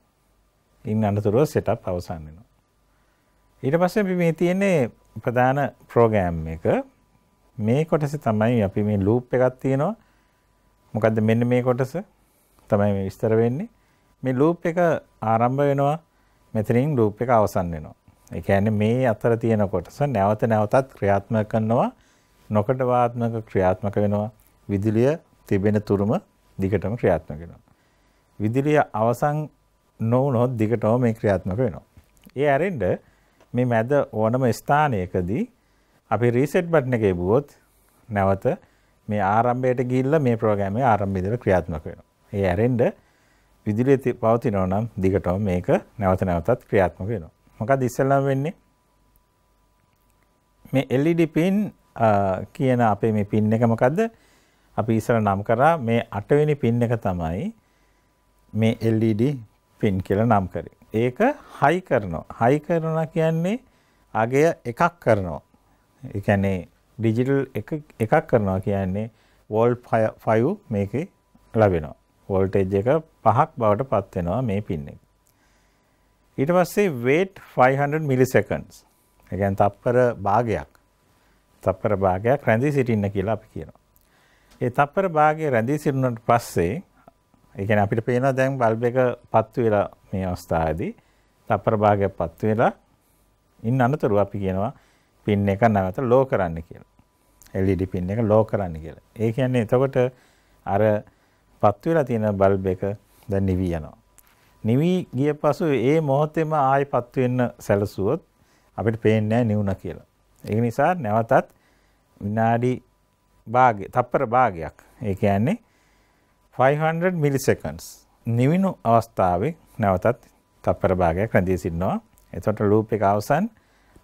ඉන් අනතුරුව සෙටප් අවසන් වෙනවා. ඊට පස්සේ අපි මේ තියෙන්නේ ප්‍රධාන ප්‍රෝගෑම් එක මේ කොටස තමයි අපි මේ ලූප් එකක් තියෙනවා. මොකද්ද මෙන්න මේ කොටස තමයි මේ විස්තර වෙන්නේ. මේ ලූප් එක ආරම්භ වෙනවා මෙතනින් ලූප් එක අවසන් වෙනවා. ඒ කියන්නේ මේ අතර තියෙන කොටස නැවත නැවතත් ක්‍රියාත්මක කරනවා නොකඩවාත්මක ක්‍රියාත්මක වෙනවා විදුලිය තිබෙන තුරුම දිගටම ක්‍රියාත්මක වෙනවා. විදුලිය අවසන් නොවුනොත් දිගටම මේ ක්‍රියාත්මක වෙනවා. ඒ ඇරෙන්ඩ මේ මැද ඕනම ස්ථානයකදී අපි රීසෙට් බට්න එක එබුවොත් නැවත මේ ආරම්භයට ගිල්ල මේ ප්‍රෝගෑමේ ආරම්භිදර ක්‍රියාත්මක වෙනවා. ඒ ඇරෙන්ඩ විදිලිය පවතිනෝ නම් දිගටම මේක නැවත නැවතත් ක්‍රියාත්මක වෙනවා. මොකද ඉස්සල්ලම් වෙන්නේ මේ එල්ලිඩි පින් e කියන අපේ මේ පින් එක මොකක්ද අපි ඉස්සර නම් කරා මේ අටවෙනි පින් එක තමයි මේ LED පින් කියලා නම් කරේ. ඒක හයි කරනවා. හයි කරනවා කියන්නේ අගය එකක් කරනවා. ඒ කියන්නේ ඩිජිටල් එක එකක් කරනවා කියන්නේ වෝල්ට් 5 මේකේ ලැබෙනවා. වෝල්ටේජ් එක 5ක් බවට පත් වෙනවා මේ පින් එක. ඊට පස්සේ weight 500 milliseconds. ඒ කියන්නේ තප්පර භාගයක්. තප්පර භාගයක් රැඳී සිටින්න කියලා අපි කියනවා. ඒ තප්පර භාගය රැඳී සිටිනට පස්සේ ඒකන අපිට පේන දැන් බල්බ එක පත්තු වෙලා මේ අවස්ථාවේදී තප්පර භාගයක් පත්තු වෙලා ඉන්න අනතුරු අපි කියනවා පින් එක නැවත ලෝ කරන්න කියලා. LED පින් එක ලෝ කරන්න කියලා. ඒ කියන්නේ එතකොට අර පත්තු වෙලා තියෙන බල්බ් එක දැන් නිවි යනවා. නිවි ගිය පසු ඒ මොහොතේම ආයෙ පත්තු වෙන්න සැලසුවොත් අපිට පේන්නේ නැහැ නිවුණ කියලා. ඒ නිසා නැවතත් විනාඩි භාගය තප්පර භාගයක්. ඒ කියන්නේ 500 milliseconds නිවිනු අවස්ථාවේ නැවතත් තප්පර භාගයක් රැඳී සිටිනවා. එතකොට ලූප් එක අවසන්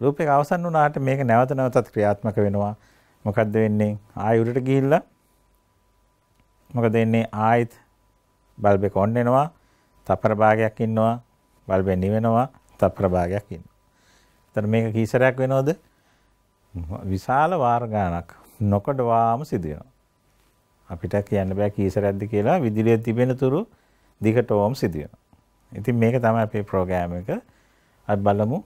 ලූප් එක අවසන් වුණාට මේක නැවත නැවතත් ක්‍රියාත්මක වෙනවා. මොකද්ද වෙන්නේ? ආයෙ උඩට ගිහිල්ලා මොකද වෙන්නේ? ආයෙත් බල්බ් එක ඔන් වෙනවා. තප්පර භාගයක් ඉන්නවා. බල්බ් එක නිවෙනවා. තප්පර භාගයක් ඉන්නවා. එතන මේක කීසරයක් වෙනවද? විශාල වාර ගණනක් නොකඩවාම සිදු වෙනවා. අපිට කියන්න බෑ කීසරැද්ද කියලා විදුලිය තිබෙන තුරු දිගට ඕම් සිදුවෙනවා. ඉතින් මේක තමයි අපේ ප්‍රෝග්‍රෑම් එක. අපි බලමු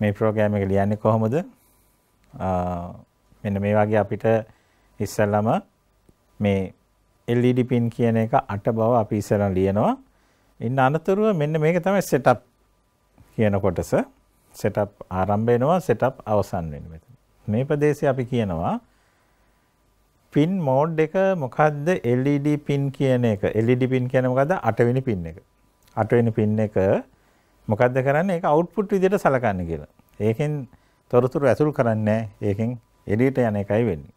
මේ ප්‍රෝග්‍රෑම් එක ලියන්නේ කොහොමද? මෙන්න මේ වගේ අපිට ඉස්සෙල්ලම මේ LED pin කියන එක 8 බව අපි ඉස්සෙල්ලා ලියනවා. ඉන්න අනතුරුව මෙන්න මේක තමයි setup කියන කොටස. setup ආරම්භ වෙනවා setup අවසන් වෙනවා. මේ ප්‍රදේශය අපි කියනවා පින් මෝඩ් එක මොකක්ද LED පින් කියන එක LED පින් කියන මොකද අටවෙනි පින් එක අටවෙනි පින් එක මොකක්ද කරන්න එක අවුට්පුට් විදිට සලකන්න කියලා ඒකෙන් තොරතුරු ඇතුල් කරන්න ඒකෙන් එලියට යන එකයි වෙන්නේ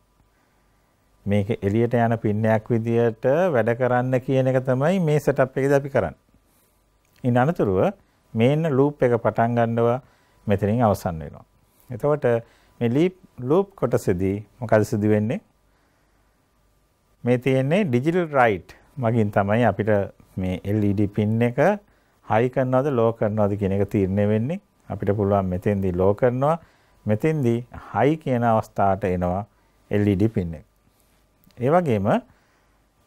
මේක එලියට යන පින්නයක් විදියට වැඩ කරන්න කියන එක තමයි මේ සෙටප් එකද අපි කරන්නේ ඉන් අනතුරුව මේන්න ලූප් එක පටන් ගන්නවා මෙතනින් අවසන් වෙනවා එතකොට මේ ලූප් කොටසදී මොකද සිදු වෙන්නේ මේ තියෙන්නේ ඩිජිටල් රයිට් මගින් තමයි අපිට මේ LED පින් එක හයි කරනවද ලෝ කරනවද කියන එක තීරණය වෙන්නේ. අපිට පුළුවන් මෙතෙන්දී ලෝ කරනවා. මෙතෙන්දී හයි කියන අවස්ථාවට එනවා LED පින් එක. ඒ වගේම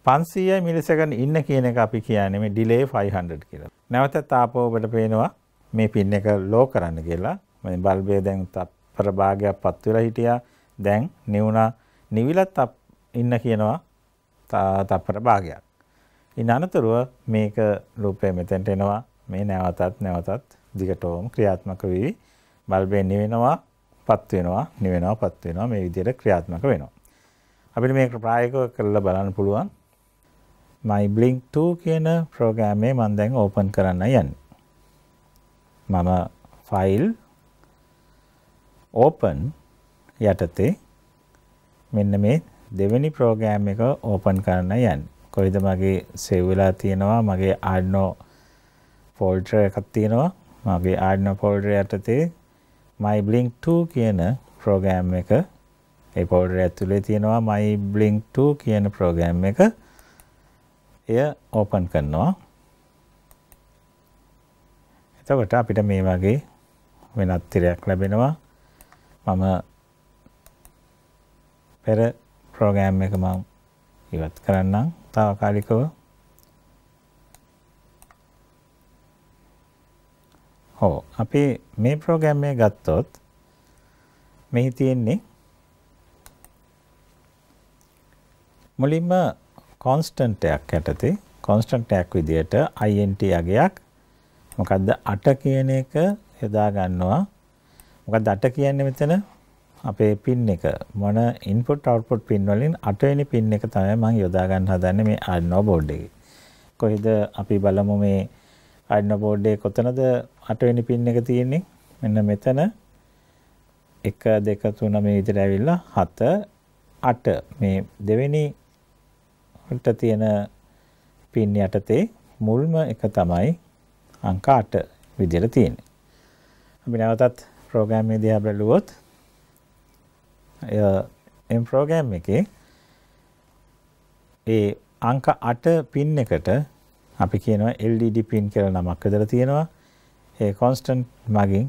500 මිලිසෙකන්ඩ් ඉන්න කියන එක අපි කියන්නේ මේ delay 500 කියලා. නැවතත් ආපහු ඔබට පේනවා මේ පින් එක ලෝ කරන්න කියලා. මේ බල්බය දැන් තප්පර භාගයක් පත් වෙලා හිටියා. දැන් නිවුණා. නිවිලත් ඉන්න කියනවා තප්පර භාගයක්. ඉන් අනතුරුව මේක රූපය මෙතැන්ට එනවා මේ නැවතත් නැවතත් දිගටෝම් ක්‍රියාත්මක වී බල්බය නිවෙනවා පත්වෙනවා නිවෙනවා පත්වෙනවා මේ විදියට ක්‍රියාත්මක වෙනවා. අපිට මේක ප්‍රායක කරල බලන්න පුළුවන් මයි බ්ලිංක් 2 කියන ප්‍රෝගෑමේ මන් දැන් ඕපන් කරන්න යන්න. මම ෆයිල් ඕපන් යටතේ මෙන්න මේ දෙවැනි ප්‍රෝග්‍රෑම් එක ඕපන් කරන්න යන්න. කොයිද මගේ සේව් වෙලා තියෙනවා මගේ ආඩ්නෝ ෆෝල්ඩර් එකක් තියෙනවා. මගේ ආඩ්නෝ ෆෝල්ඩර් යටතේ my blink 2 කියන ප්‍රෝග්‍රෑම් එක ඒ පෝල්ඩර් ඇතුලේ තියෙනවා my blink 2 කියන ප්‍රෝග්‍රෑම් එක. එය ඕපන් කරනවා. එතකොට අපිට මේ වගේ වෙනත් තිරයක් ලැබෙනවා. මම පෙර ප්‍රෝගෑම් එක මං ඉවත් කරන්නම් තාවකාලිකව හෝ අපි මේ ප්‍රෝගෑම් එක ගත්තොත් මෙහි තියෙන්නේ මුලින්ම කොන්ස්ටන්ට් එකක් යටතේ කොන්ස්ටන්ට් එකක් විදියට int අගයක් මොකද්ද 8 කියන එක යොදා ගන්නවා මොකද්ද 8 කියන්නේ මෙතන අපේ පින් එක මොන ඉන්පුට් අවුට්පුට් පින් වලින් 8 වෙනි පින් එක තමයි මම යොදා ගන්න හදන්නේ මේ Arduino board එකේ. කොහෙද අපි බලමු මේ Arduino board එකේ කොතනද 8 වෙනි පින් එක තියෙන්නේ? මෙන්න මෙතන 1 2 3 මේ විදිහට ඇවිල්ලා 7 8 මේ දෙවෙනි වලට තියෙන පින් යටතේ මුල්ම එක තමයි අංක 8 විදිහට තියෙන්නේ. අපි නැවතත් ප්‍රෝග්‍රෑම් එක දිහා බැලුවොත් එම් ප්‍රෝග්‍රෑම් එකේ ඒ අංක 8 පින් එකට අපි කියනවා LED pin කියලා නමක් යදලා තියෙනවා. ඒ constant මගින්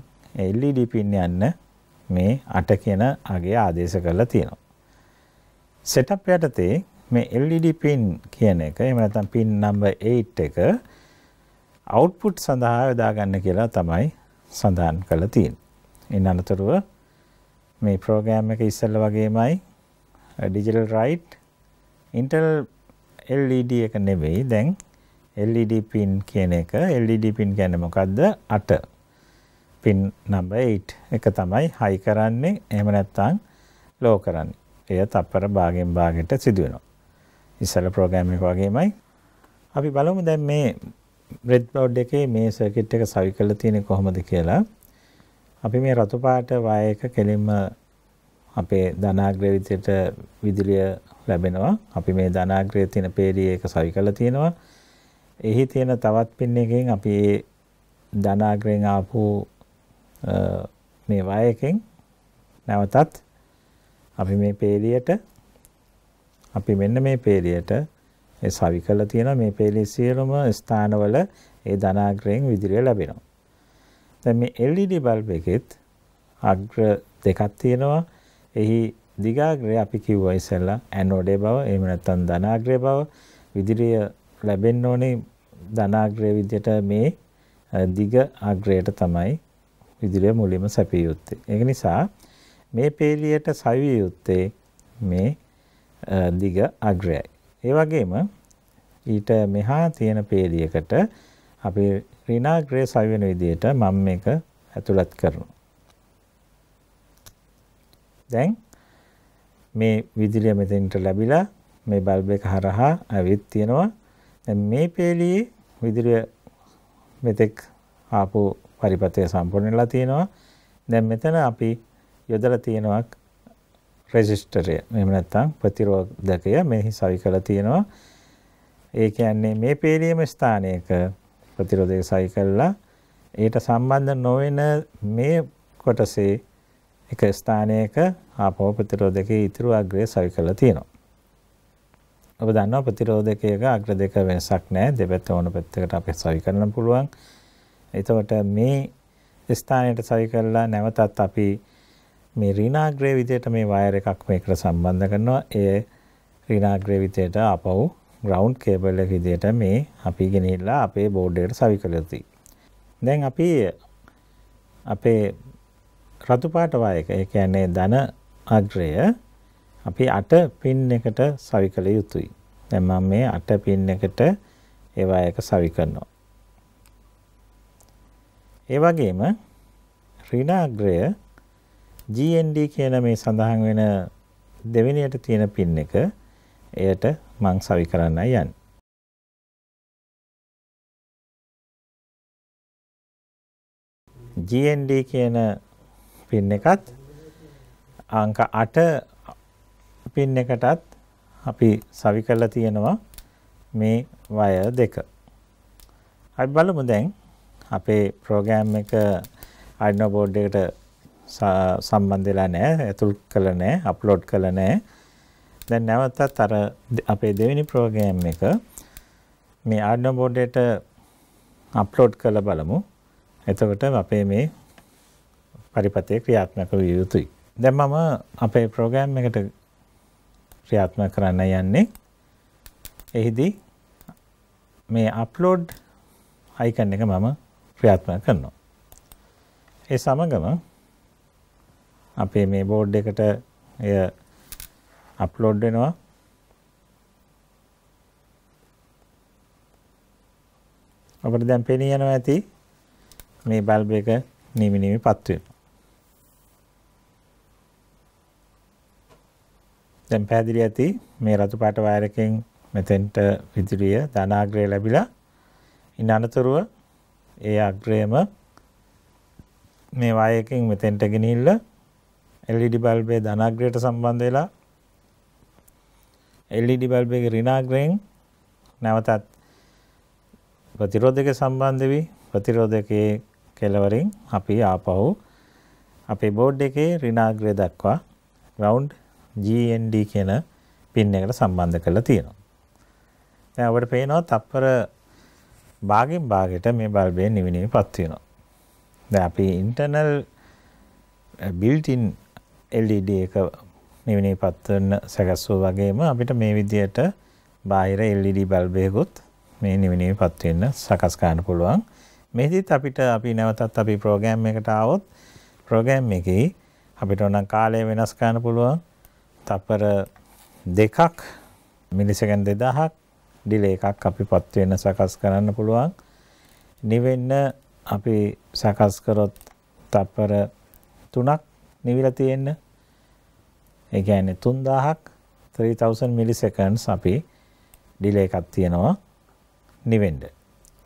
LED pin යන්න මේ 8 කියන අගේ ආදේශ කරලා තියෙනවා. setup යටතේ මේ LED pin කියන එක එහෙම නැත්නම් pin number 8 එක output සඳහා යොදා ගන්න කියලා තමයි සඳහන් කරලා තියෙන්නේ. ඉන් අනතුරුව මේ ප්‍රෝග්‍රෑම් එක ඉස්සල්ල වගේමයි ඩිජිටල් රයිට් ඉන්ටල් LED එක නෙවෙයි දැන් LED පින් කියන එක LED පින් කියන්නේ මොකද්ද 8 පින් number 8 එක තමයි high කරන්නේ එහෙම නැත්නම් low කරන්නේ එය තප්පර භාගෙන් භාගයට සිදු වෙනවා ඉස්සල ප්‍රෝග්‍රෑම් එක වගේමයි අපි බලමු දැන් මේ බ්‍රෙඩ් බෝඩ් එකේ මේ සර්කිට් එක සවි කරලා තියෙන්නේ කොහොමද කියලා අපි මේ රතු පාට වායක කෙලින්ම අපේ ධනාග්‍රය විදියට විදුලිය ලැබෙනවා. අපි මේ ධනාග්‍රයේ තියෙන peeriය එක සවි කරලා තියෙනවා. එහි තියෙන තවත් පින් එකෙන් අපි ඒ ධනාග්‍රයෙන් ආපු මේ වායකෙන් නැවතත් අපි මේ peeriයට අපි මෙන්න මේ peeriයට ඒ සවි කරලා තියෙන මේ peeriය සියලුම ස්ථානවල ඒ ධනාග්‍රයෙන් විදුලිය ලැබෙනවා. දැන් මේ LED බල්බ් එකෙත් අග්‍ර දෙකක් තියෙනවා. එහි දිගාග්‍රය අපි කිව්වා ඉස්සෙල්ලා ඇනෝඩේ බව, එහෙම නැත්නම් ධනාග්‍රය බව. විදුලිය ලැබෙන්න ඕනේ ධනාග්‍රය විදිහට මේ දිග අග්‍රයට තමයි විදුලිය මුලින්ම සැපිය යුත්තේ. ඒක නිසා මේ පේලියට සවිය යුත්තේ මේ දිග අග්‍රයයි. ඒ වගේම ඊට මෙහා තියෙන පේලියකට අපි රීනා ග්‍රේස් අය වෙන විදිහට මම මේක ඇතුළත් කරනවා. දැන් මේ විදුලිය මෙතෙන්ට ලැබිලා මේ බල්බ් එක හරහා ඇවිත් තියෙනවා. දැන් මේ පේළියේ විදුලිය මෙතෙක් ආපු පරිපථය සම්පූර්ණ වෙලා තියෙනවා. දැන් මෙතන අපි යොදලා තියෙනවා රෙජිස්ටරය. එහෙම නැත්නම් ප්‍රතිරෝධකය මෙහි සවි කරලා තියෙනවා. ඒ කියන්නේ මේ පේළියම ස්ථානයක ප්‍රතිරෝධය සයි කළා ඊට සම්බන්ධ නොවන මේ කොටසේ එක ස්ථානයක ආපෝ ප්‍රතිරෝධකයේ ඉතුරු අග්‍රය සවි කරලා තියෙනවා. ඔබ දන්නවා ප්‍රතිරෝධකයක අග්‍ර දෙක වෙනසක් නැහැ. දෙපැත්ත ඕන පැත්තකට අපි සවි කරන්න පුළුවන්. එතකොට මේ ස්ථානයට සවි කරලා නැවතත් අපි මේ ඍණාග්‍රේ විදියට මේ වයර් එකක් මේකට සම්බන්ධ කරනවා. ඒ ඍණාග්‍රේ විදියට ආපහු ග්‍රවන්් කේබල් එක විදියට මේ අපි ගෙනහිල්ලා අපේ බෝඩ්ඩයට සවි කළති. දැන් අපි අපේ රතුපාටවායක ඒ ඇන්නේ දන අග්‍රය අපි අට පින් එකට සවි කළ යුතුයි. දැම මේ අට පින් එකට ඒවා එක සවි කරනවා. ඒ වගේම රිනාග්‍රය GND කියන මේ සඳහන් වෙන දෙවිනියට තියෙන පින් එක එයට මං සවි කරන්නයි යන්නේ. GND කියන පින් එකත් අංක 8 පින් එකටත් අපි සවි කරලා තියෙනවා මේ වයර් දෙක. අපි බලමු දැන් අපේ ප්‍රෝග්‍රෑම් එක Arduino board එකට සම්බන්ධ වෙලා නැහැ, ඇතුල් කළ නැහැ, අප්ලෝඩ් කළ නැහැ. දැන් නැවතත් අර අපේ දෙවෙනි ප්‍රෝග්‍රෑම් එක මේ Arduino board එකට අප්ලෝඩ් කරලා බලමු. එතකොට අපේ මේ පරිපථය ක්‍රියාත්මක විය යුතුයි. දැන් මම අපේ ප්‍රෝග්‍රෑම් එකට ක්‍රියාත්මක කරන්න යන්නේ. එහිදී මේ අප්ලෝඩ් අයිකන් එක මම ක්‍රියාත්මක කරනවා. ඒ සමගම අපේ මේ බෝඩ් එකට එය අප්ලෝඩ් වෙනවා අපිට දැන් පෙනී යනවා ඇති මේ බල්බ් එක නිමි නිමිපත් වෙනවා දැන් පැහැදිලි ඇති මේ රතු පාට වයර් එකෙන් මෙතෙන්ට විදුලිය ධනාග්‍රය ලැබිලා ඉන් අනතුරුව ඒ අග්‍රයම මේ වයර් එකෙන් මෙතෙන්ට ගෙනිහිල්ලා LED බල්බේ ධනාග්‍රයට සම්බන්ධ වෙලා LED බල්බ් එකේ ඍණාග්‍රයෙන් නැවතත් ප්‍රතිරෝධක සම්බන්ධ වී ප්‍රතිරෝධකයේ කෙළවරින් අපි ආපහු අපේ බෝඩ් එකේ ඍණාග්‍රය දක්වා round GND කියන පින් එකට සම්බන්ධ කරලා තියෙනවා. දැන් අපිට පේනවා තප්පර භාගෙන් භාගයට මේ බල්බේ නිවිණීමපත් වෙනවා. දැන් අපි internal built in LED එක නිවනේ පත්වන්න සැකැස්සෝ වගේම අපිට මේ විදියට බාහිර LED බල්බයකුත් මේ නිවනේ පත්වන්න සකස් කරන්න පුළුවන්. මේදිත් අපිට අපි නැවතත් අපි ප්‍රෝගෑම් එකට ආවොත් ප්‍රෝගෑම් එකේ අපිට ඕනම් කාලය වෙනස් කරන්න පුළුවන්. තප්පර දෙකක් මිලිසෙකන් 2000ක් ඩිලේ එකක් අපි පත්වෙන්න සකස් කරන්න පුළුවන්. නිවෙන්න අපි සකස් කරොත් තප්පර 3ක් නිවිලා තියෙන්නේ ඒ කියන්නේ 3000ක් 3000 milliseconds අපි delay එකක් තියෙනවා නිවෙන්න.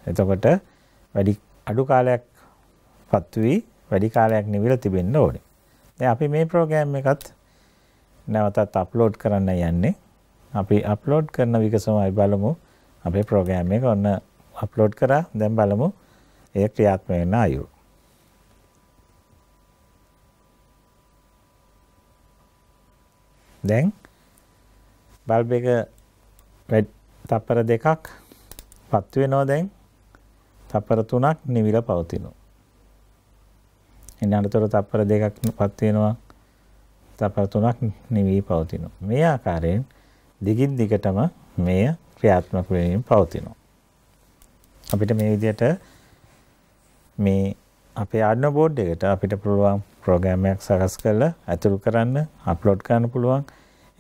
එතකොට වැඩි අඩු කාලයක් පත් වී වැඩි කාලයක් නිවිලා තිබෙන්න ඕනේ. දැන් අපි මේ ප්‍රෝග්‍රෑම් එකත් නැවතත් අප්ලෝඩ් කරන්න යන්නේ. අපි අප්ලෝඩ් කරන විගසමයි බලමු. අපේ ප්‍රෝග්‍රෑම් එක ඔන්න අප්ලෝඩ් කරා. දැන් බලමු එය ක්‍රියාත්මක වෙන ආයුරු. දැන් බල්බ් එක තප්පර දෙකක් පත්තු වෙනවා දැන් තප්පර තුනක් නිවිලා පවතිනවා. එන්න අනතුර තප්පර දෙකක් පත් වෙනවා තප්පර තුනක් නිවී පවතිනවා. මේ ආකාරයෙන් දිගින් දිගටම මෙය ක්‍රියාත්මක වෙමින් පවතිනවා. අපිට මේ විදිහට මේ අපේ ආඩ්නෝ බෝඩ් එකට අපිට පුළුවන් ප්‍රෝගෑමයක් සකස් කරලා ඇතුළු කරන්න අප්ලෝඩ් කරන්න පුළුවන්.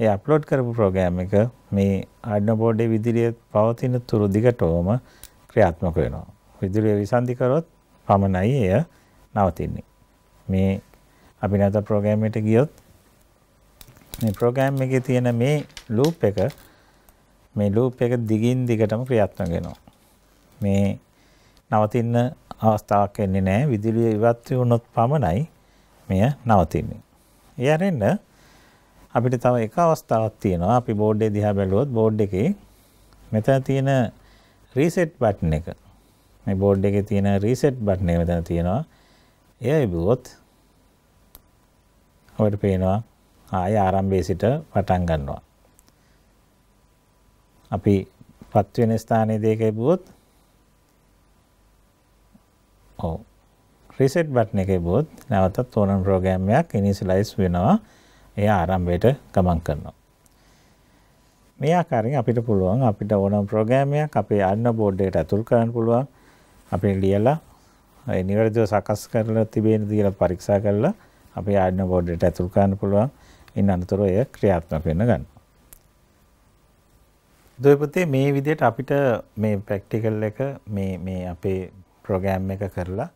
ඒ අප්ලෝඩ් කරපු ප්‍රෝගෑම් එක මේ ආඩ්න බෝඩේ විදුලිය පවතින තුරු දිගටම ක්‍රියාත්මක වෙනවා. විදුලිය විසන්ධි කරොත් පමණයි එය නවතින්නේ. මේ අපි නැවත ප්‍රෝගෑම් එකට ගියොත් මේ ප්‍රෝගෑම් එකේ තියෙන මේ ලූප් එක මේ ලූප් එක දිගින් දිගටම ක්‍රියාත්මක වෙනවා. මේ නවතින්න අවස්ථාවක් එන්නේ නැහැ. විදුලිය ඉවත් වුණොත් පමණයි මෙය නවතින්නේ. ඒ අරෙන්න අපිට තව එක අවස්ථාවක් තියෙනවා. අපි බෝඩ් එක දිහා බැලුවොත් බෝඩ් එකේ මෙතන තියෙන reset button එක. මේ බෝඩ් එකේ තියෙන reset button එක මෙතන තියෙනවා. එය ඉබුවොත් ඔබට පේනවා ආය ආරම්භයේ සිට පටන් ගන්නවා. අපි පත්වෙන ස්ථානයේදී ඒක ඉබුවොත් ඔව් රිසෙට් බට්න එක බොත් නැවතත් ඕනන් ප්‍රෝගෑම්මයක් ඉනිසිලයිස් වෙනවා එය ආරම්භයට ගමන් කරනවා. මේ ආකාරයෙන් අපිට පුළුවන් අපිට ඕනම් ප්‍රෝගෑමයක් අපේ අන්න බෝඩ්ඩයට ඇතුල් කරන්න පුළුවන් අපේ ලියලා නිවැරදිව සකස් කරලා තිබෙන දේ පරීක්ෂා කරලා අපේ ආඩන බෝඩ්ඩයට ඇතුල් කරන්න පුළුවන් ඉන් අනතුරුව එය ක්‍රියාත්මක වෙන ගන්නවා. දොයපතේ මේ විදිහට අපිට මේ ප්‍රැක්ටිකල් එක මේ මේ අපේ ප්‍රෝගෑම් එක කරලා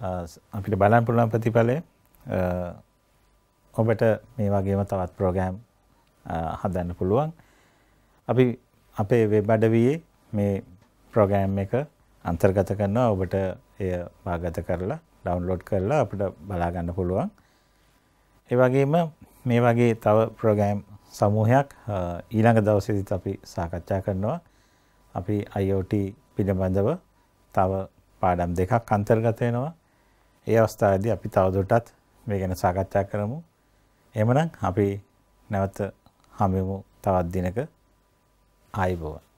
අපිට බලන් පුළුවන් ප්‍රතිඵලය ඔබට මේ වගේම තවත් ප්‍රෝගෑම් හදන්න පුළුවන්. අපි අපේ වෙබ් අඩවියේ මේ ප්‍රෝගෑම් එක අන්තර්ගත කරනවා ඔබට එය වාගත කරලා ඩවුන්ලෝඩ් කරලා අපිට බලා ගන්න පුළුවන්. ඒ වගේම මේ වගේ තව ප්‍රෝගෑම් සමූහයක් ඊළඟ දවසේදීත් අපි සාකච්ඡා කරනවා. අපි IoT පිළිබඳව තව පාඩම් දෙකක් අන්තර්ගත වෙනවා. ඒ අවස්ථාවේදී අපි තවදුරටත් මේ ගැන සාකච්ඡා කරමු. එමනම් අපි නැවත හමුවෙමු තවත් දිනක ආයිබෝවන්